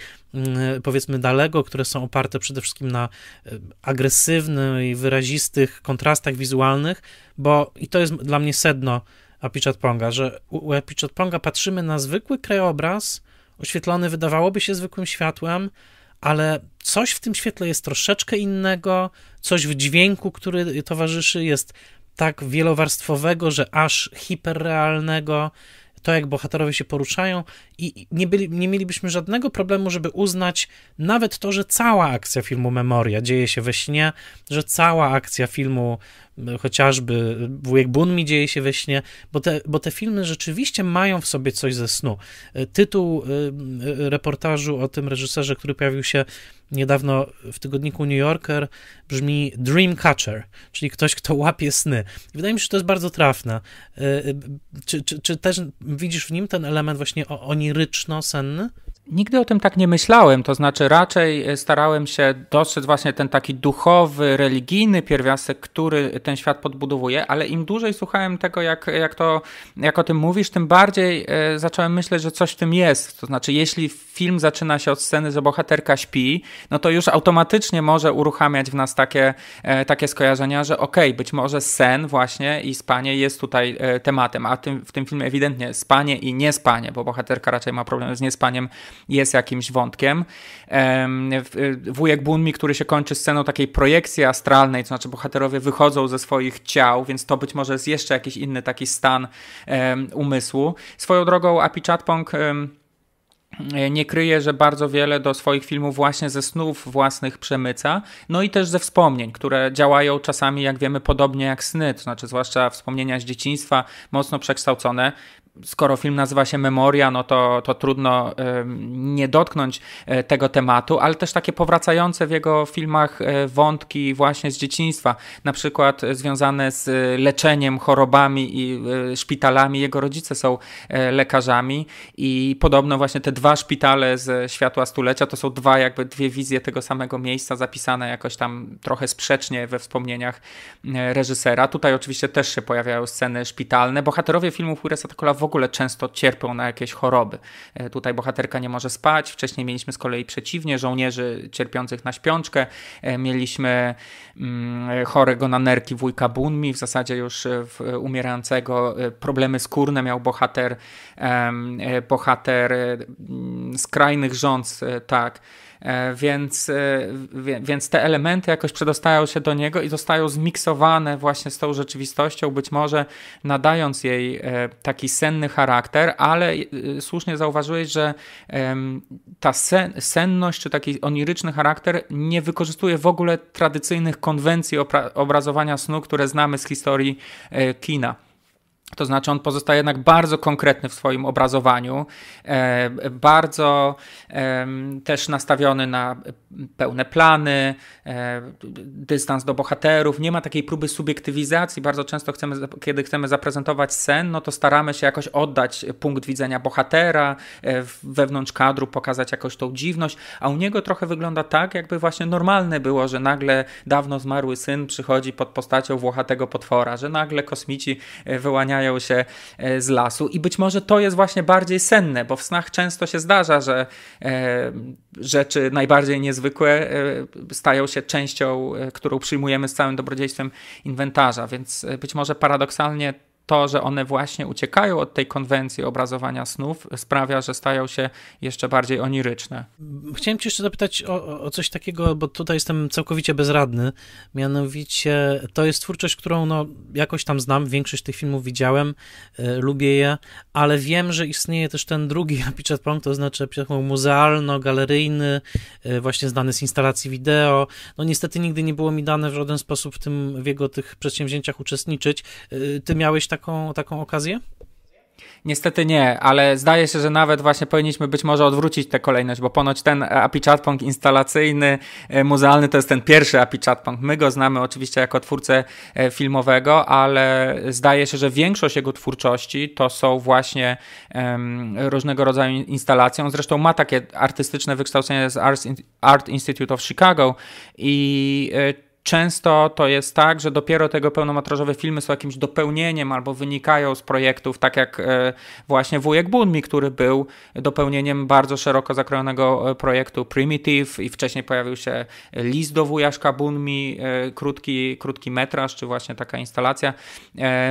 y, powiedzmy, daleko, które są oparte przede wszystkim na y, agresywnych i wyrazistych kontrastach wizualnych, bo i to jest dla mnie sedno Apichatponga, że u Apichatponga patrzymy na zwykły krajobraz, oświetlony wydawałoby się zwykłym światłem, ale coś w tym świetle jest troszeczkę innego, coś w dźwięku, który towarzyszy, jest tak wielowarstwowego, że aż hiperrealnego, to jak bohaterowie się poruszają i nie, byli, nie mielibyśmy żadnego problemu, żeby uznać nawet to, że cała akcja filmu Memoria dzieje się we śnie, że cała akcja filmu e, chociażby Wujek Bunmi dzieje się we śnie, bo te, bo te filmy rzeczywiście mają w sobie coś ze snu. E, tytuł e, reportażu o tym reżyserze, który pojawił się niedawno w tygodniku New Yorker brzmi dream catcher, czyli ktoś, kto łapie sny. Wydaje mi się, że to jest bardzo trafne. E, e, czy, czy, czy też widzisz w nim ten element właśnie oniryczno-senny? Nigdy o tym tak nie myślałem, to znaczy raczej e, starałem się dostrzec właśnie ten taki duchowy, religijny pierwiastek, który ten świat podbudowuje, ale im dłużej słuchałem tego, jak, jak, to, jak o tym mówisz, tym bardziej e, zacząłem myśleć, że coś w tym jest. To znaczy, jeśli film zaczyna się od sceny, że bohaterka śpi, no to już automatycznie może uruchamiać w nas takie, e, takie skojarzenia, że okej, okay, być może sen właśnie i spanie jest tutaj tematem, a tym, w tym filmie ewidentnie spanie i nie spanie, bo bohaterka raczej ma problem z niespaniem jest jakimś wątkiem. Wujek Bunmi, który się kończy sceną takiej projekcji astralnej, to znaczy bohaterowie wychodzą ze swoich ciał, więc to być może jest jeszcze jakiś inny taki stan umysłu. Swoją drogą Api Chatpong e, nie kryje, że bardzo wiele do swoich filmów właśnie ze snów własnych przemyca, no i też ze wspomnień, które działają czasami, jak wiemy, podobnie jak sny, to znaczy zwłaszcza wspomnienia z dzieciństwa, mocno przekształcone skoro film nazywa się Memoria, no to, to trudno nie dotknąć e, tego tematu, ale też takie powracające w jego filmach e, wątki właśnie z dzieciństwa, na przykład e, związane z leczeniem, chorobami i szpitalami. Jego rodzice są lekarzami i podobno właśnie te dwa szpitale z światła stulecia to są dwa jakby dwie wizje tego samego miejsca zapisane jakoś tam trochę sprzecznie we wspomnieniach reżysera. Tutaj oczywiście też się pojawiają sceny szpitalne. Bohaterowie filmu Huiresa Takola w ogóle często cierpią na jakieś choroby. E, tutaj bohaterka nie może spać, wcześniej mieliśmy z kolei przeciwnie, żołnierzy cierpiących na śpiączkę, e, mieliśmy mm, chorego na nerki wujka Bunmi, w zasadzie już e, umierającego, problemy skórne miał bohater, bohater mm, skrajnych rząd, tak, E, więc, e, więc te elementy jakoś przedostają się do niego i zostają zmiksowane właśnie z tą rzeczywistością, być może nadając jej e, taki senny charakter, ale słusznie zauważyłeś, że ta sen, senność czy taki oniryczny charakter nie wykorzystuje w ogóle tradycyjnych konwencji obrazowania snu, które znamy z historii kina. To znaczy, on pozostaje jednak bardzo konkretny w swoim obrazowaniu, e, bardzo też nastawiony na pełne plany, e, dystans do bohaterów, nie ma takiej próby subiektywizacji. Bardzo często, chcemy, kiedy chcemy zaprezentować sen, no to staramy się jakoś oddać punkt widzenia bohatera, e, wewnątrz kadru pokazać jakoś tą dziwność, a u niego trochę wygląda tak, jakby właśnie normalne było, że nagle dawno zmarły syn przychodzi pod postacią włochatego potwora, że nagle kosmici e, wyłaniają się z lasu i być może to jest właśnie bardziej senne, bo w snach często się zdarza, że rzeczy najbardziej niezwykłe niezwykłe e, stają się częścią, e, którą przyjmujemy z całym dobrodziejstwem inwentarza, więc e, być może paradoksalnie to, że one właśnie uciekają od tej konwencji obrazowania snów, sprawia, że stają się jeszcze bardziej oniryczne. Chciałem Cię jeszcze zapytać o, o, coś takiego, bo tutaj jestem całkowicie bezradny. Mianowicie to jest twórczość, którą no, jakoś tam znam, większość tych filmów widziałem, y, lubię je, ale wiem, że istnieje też ten drugi Picture Pong, to znaczy muzealno-galeryjny, y, właśnie znany z instalacji wideo. No niestety nigdy nie było mi dane w żaden sposób w tym, w jego tych przedsięwzięciach uczestniczyć. Y, ty miałeś tak taką, taką okazję? Niestety nie, ale zdaje się, że nawet właśnie powinniśmy być może odwrócić tę kolejność, bo ponoć ten e, API Chatpong instalacyjny, e, muzealny to jest ten pierwszy API Chatpong. My go znamy oczywiście jako twórcę e, filmowego, ale zdaje się, że większość jego twórczości to są właśnie um, różnego rodzaju instalacje. On zresztą ma takie artystyczne wykształcenie z Art Institute of Chicago i Często to jest tak, że dopiero tego pełnometrażowe filmy są jakimś dopełnieniem albo wynikają z projektów, tak jak e, właśnie Wujek Bunmi, który był dopełnieniem bardzo szeroko zakrojonego e, projektu Primitive i wcześniej pojawił się List do Wujaszka Bunmi, e, krótki, krótki metraż, czy właśnie taka instalacja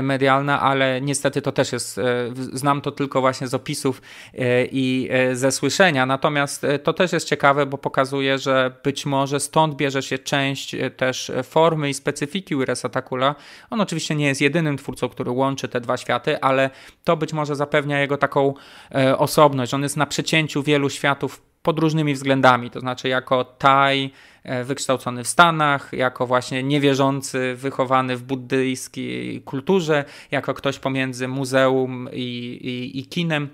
medialna, ale niestety to też jest, znam to tylko właśnie z opisów i ze słyszenia, natomiast to też jest ciekawe, bo pokazuje, że być może stąd bierze się część też też formy i specyfiki Uresa Takula. On oczywiście nie jest jedynym twórcą, który łączy te dwa światy, ale to być może zapewnia jego taką e, osobność. On jest na przecięciu wielu światów pod różnymi względami, to znaczy jako Taj e, wykształcony w Stanach, jako właśnie niewierzący, wychowany w buddyjskiej kulturze, jako ktoś pomiędzy muzeum i, i, i kinem.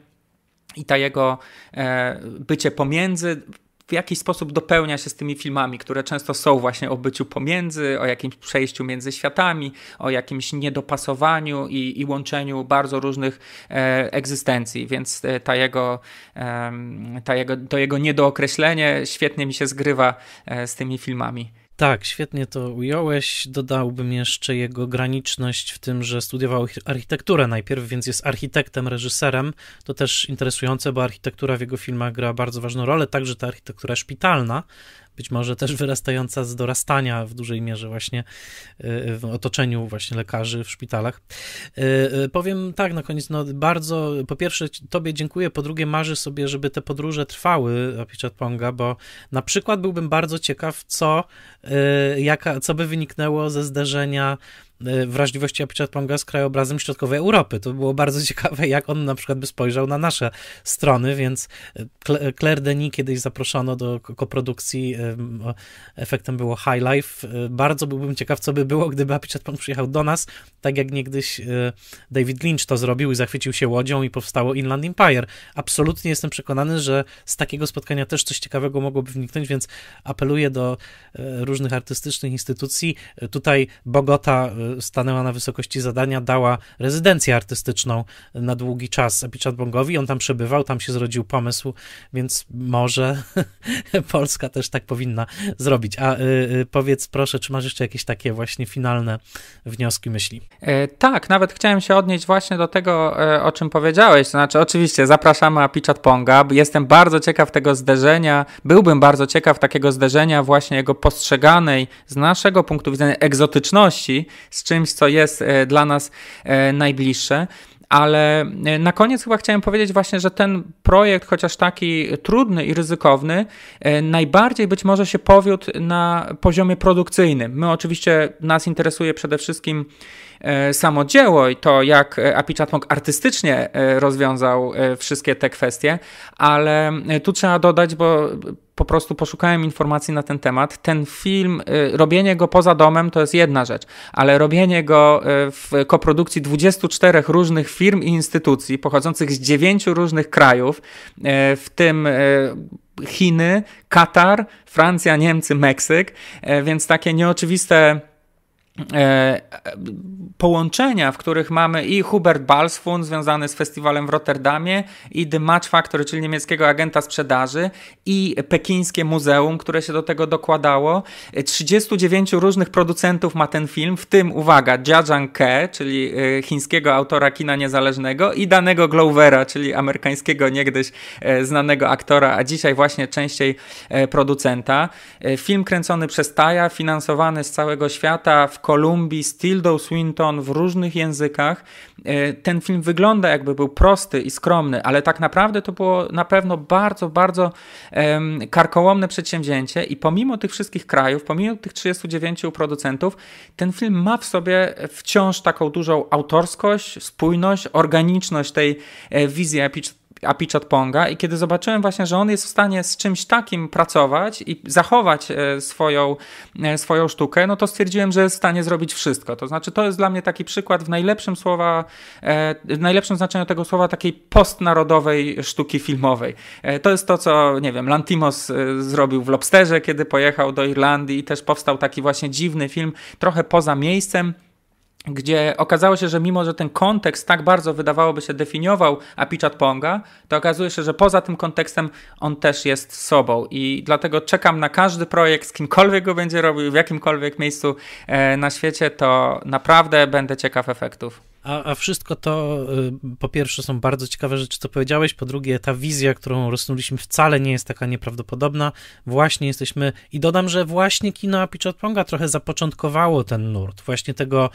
I ta jego e, bycie pomiędzy w jakiś sposób dopełnia się z tymi filmami, które często są właśnie o byciu pomiędzy, o jakimś przejściu między światami, o jakimś niedopasowaniu i, i łączeniu bardzo różnych e, egzystencji, więc e, ta jego, e, ta jego, to jego niedookreślenie świetnie mi się zgrywa e, z tymi filmami. Tak, świetnie to ująłeś. Dodałbym jeszcze jego graniczność w tym, że studiował architekturę najpierw, więc jest architektem, reżyserem. To też interesujące, bo architektura w jego filmach gra bardzo ważną rolę, także ta architektura szpitalna, być może też wyrastająca z dorastania w dużej mierze właśnie y, w otoczeniu właśnie lekarzy w szpitalach. Y, y, powiem tak na koniec, no bardzo, po pierwsze tobie dziękuję, po drugie marzę sobie, żeby te podróże trwały do Ponga, bo na przykład byłbym bardzo ciekaw, co, jaka, co by wyniknęło ze zderzenia Y, wrażliwości Apichat Ponga z krajobrazem środkowej Europy. To było bardzo ciekawe, jak on na przykład by spojrzał na nasze strony, więc y, Claire Denis kiedyś zaproszono do koprodukcji, y, efektem było High Life. Bardzo byłbym ciekaw, co by było, gdyby Apichat Pong przyjechał do nas, tak jak niegdyś David Lynch to zrobił i zachwycił się łodzią i powstało Inland Empire. Absolutnie jestem przekonany, że z takiego spotkania też coś ciekawego mogłoby wniknąć, więc apeluję do różnych artystycznych instytucji. Tutaj Bogota stanęła na wysokości zadania, dała rezydencję artystyczną na długi czas Epichat-Bongowi. On tam przebywał, tam się zrodził pomysł, więc może Polska też tak powinna zrobić. A y, y, powiedz proszę, czy masz jeszcze jakieś takie właśnie finalne wnioski, myśli? E, tak, nawet chciałem się odnieść właśnie do tego, e, o czym powiedziałeś. Znaczy, oczywiście zapraszamy Apichat-Ponga. Jestem bardzo ciekaw tego zderzenia. Byłbym bardzo ciekaw takiego zderzenia właśnie jego postrzeganej z naszego punktu widzenia egzotyczności z z czymś, co jest e, dla nas e, najbliższe. Ale e, na koniec chyba chciałem powiedzieć właśnie, że ten projekt, chociaż taki trudny i ryzykowny, najbardziej być może się powiódł na poziomie produkcyjnym. My oczywiście nas interesuje przede wszystkim E, samo dzieło i to, jak e, Api Chatmok artystycznie e, rozwiązał wszystkie te kwestie, ale tu trzeba dodać, bo po prostu poszukałem informacji na ten temat. Ten film, robienie go poza domem to jest jedna rzecz, ale robienie go w koprodukcji 24 różnych firm i instytucji pochodzących z 9 różnych krajów, w tym Chiny, Katar, Francja, Niemcy, Meksyk, więc takie nieoczywiste E, połączenia, w których mamy i Hubert Balsfund związany z festiwalem w Rotterdamie i The Match Factory, czyli niemieckiego agenta sprzedaży i pekińskie muzeum, które się do tego dokładało. 39 e, różnych producentów ma ten film, w tym, uwaga, Jia Zhang Ke, czyli e, chińskiego autora kina niezależnego i danego Glovera, czyli amerykańskiego niegdyś znanego aktora, a dzisiaj właśnie częściej producenta. Film kręcony przez Taja, finansowany z całego świata w Kolumbii z Tildą Swinton w różnych językach. E, ten film wygląda jakby był prosty i skromny, ale tak naprawdę to było na pewno bardzo, bardzo karkołomne przedsięwzięcie i pomimo tych wszystkich krajów, pomimo tych 39 producentów, ten film ma w sobie wciąż taką dużą autorskość, spójność, organiczność tej e, wizji epicz API ponga i kiedy zobaczyłem właśnie, że on jest w stanie z czymś takim pracować i zachować e, swoją, e, swoją sztukę, no to stwierdziłem, że jest w stanie zrobić wszystko. To znaczy to jest dla mnie taki przykład w najlepszym słowa, e, w najlepszym znaczeniu tego słowa takiej postnarodowej sztuki filmowej. To jest to, co, nie wiem, Lantimos zrobił w Lobsterze, kiedy pojechał do Irlandii i też powstał taki właśnie dziwny film, trochę poza miejscem, gdzie okazało się, że mimo, że ten kontekst tak bardzo wydawałoby się definiował Apichat Ponga, to okazuje się, że poza tym kontekstem on też jest sobą i dlatego czekam na każdy projekt, z kimkolwiek go będzie robił, w jakimkolwiek miejscu e, na świecie, to naprawdę będę ciekaw efektów. A, a, wszystko to, y, po pierwsze, są bardzo ciekawe rzeczy, co powiedziałeś, po drugie, ta wizja, którą rozsunęliśmy, wcale nie jest taka nieprawdopodobna. Właśnie jesteśmy, i dodam, że właśnie kino Apichatponga trochę zapoczątkowało ten nurt, właśnie tego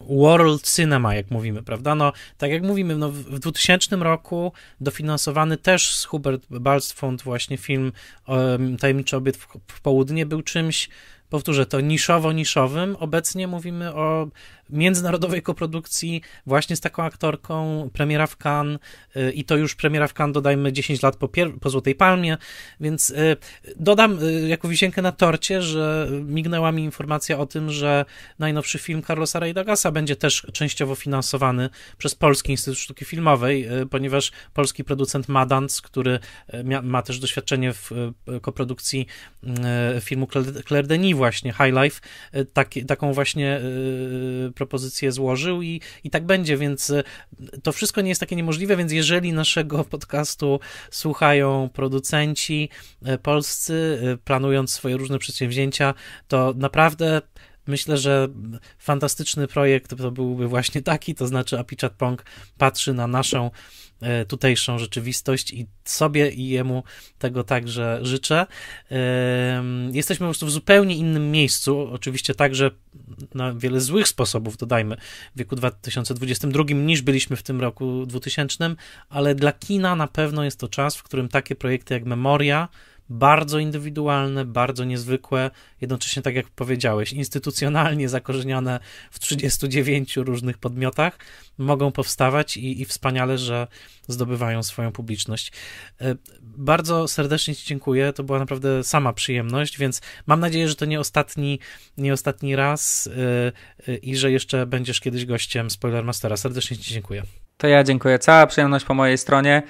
world cinema, jak mówimy, prawda? No, tak jak mówimy, no, w 2000 roku dofinansowany też z Hubert Balz Fund właśnie film um, Tajemniczy obiad w, w południe był czymś, powtórzę, to niszowo-niszowym. Obecnie mówimy o międzynarodowej koprodukcji właśnie z taką aktorką, premiera w Cannes y, i to już premiera w Cannes dodajmy 10 lat po, pier- po Złotej Palmie, więc y, dodam y, jako wisienkę na torcie, że mignęła mi informacja o tym, że najnowszy film Carlosa Rajdagasa będzie też częściowo finansowany przez Polski Instytut Sztuki Filmowej, ponieważ polski producent Madans, który mia- ma też doświadczenie w koprodukcji filmu Claire Denis właśnie, High Life, taką właśnie propozycję złożył i, i tak będzie, więc e, to wszystko nie jest takie niemożliwe, więc jeżeli naszego podcastu słuchają producenci e, polscy, e, planując swoje różne przedsięwzięcia, to naprawdę Myślę, że fantastyczny projekt to byłby właśnie taki, to znaczy Apichat Pong patrzy na naszą e, tutejszą rzeczywistość i sobie i jemu tego także życzę. Jesteśmy po prostu w zupełnie innym miejscu, oczywiście także na wiele złych sposobów, dodajmy, w wieku 2022 niż byliśmy w tym roku 2000, ale dla kina na pewno jest to czas, w którym takie projekty jak Memoria, bardzo indywidualne, bardzo niezwykłe, jednocześnie, tak jak powiedziałeś, instytucjonalnie zakorzenione w 39 różnych podmiotach, mogą powstawać i, i wspaniale, że zdobywają swoją publiczność. E, bardzo serdecznie Ci dziękuję, to była naprawdę sama przyjemność, więc mam nadzieję, że to nie ostatni, nie ostatni raz e, e, i że jeszcze będziesz kiedyś gościem Spoilermastera. Serdecznie Ci dziękuję. To ja dziękuję. Cała przyjemność po mojej stronie.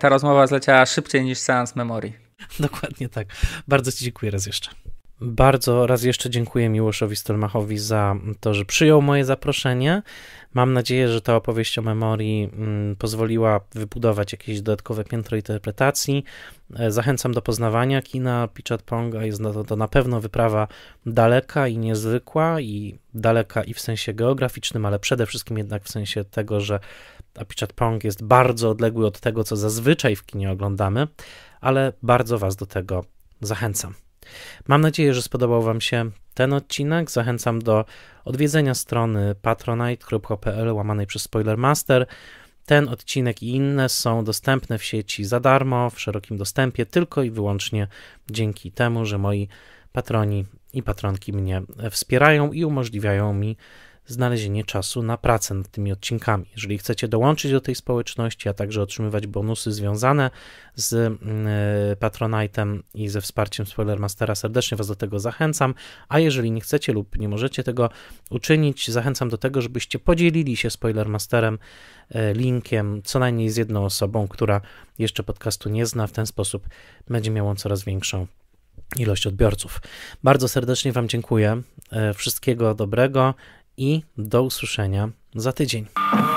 Ta rozmowa zleciała szybciej niż seans memorii. Dokładnie tak. Bardzo Ci dziękuję raz jeszcze. Bardzo raz jeszcze dziękuję Miłoszowi Stolmachowi za to, że przyjął moje zaproszenie. Mam nadzieję, że ta opowieść o memorii mm, pozwoliła wybudować jakieś dodatkowe piętro interpretacji. E, zachęcam do poznawania kina Pichat Ponga. Jest to, to na pewno wyprawa daleka i niezwykła, i daleka i w sensie geograficznym, ale przede wszystkim jednak w sensie tego, że Pichat Pong jest bardzo odległy od tego, co zazwyczaj w kinie oglądamy ale bardzo Was do tego zachęcam. Mam nadzieję, że spodobał Wam się ten odcinek. Zachęcam do odwiedzenia strony patronite.pl łamanej przez Spoilermaster. Ten odcinek i inne są dostępne w sieci za darmo, w szerokim dostępie, tylko i wyłącznie dzięki temu, że moi patroni i patronki mnie wspierają i umożliwiają mi znalezienie czasu na pracę nad tymi odcinkami. Jeżeli chcecie dołączyć do tej społeczności, a także otrzymywać bonusy związane z mm, e, Patronite'em i ze wsparciem Spoilermastera, serdecznie Was do tego zachęcam. A jeżeli nie chcecie lub nie możecie tego uczynić, zachęcam do tego, żebyście podzielili się Spoilermasterem e, linkiem co najmniej z jedną osobą, która jeszcze podcastu nie zna. W ten sposób będzie miał on coraz większą ilość odbiorców. Bardzo serdecznie Wam dziękuję. E, wszystkiego dobrego i do usłyszenia za tydzień.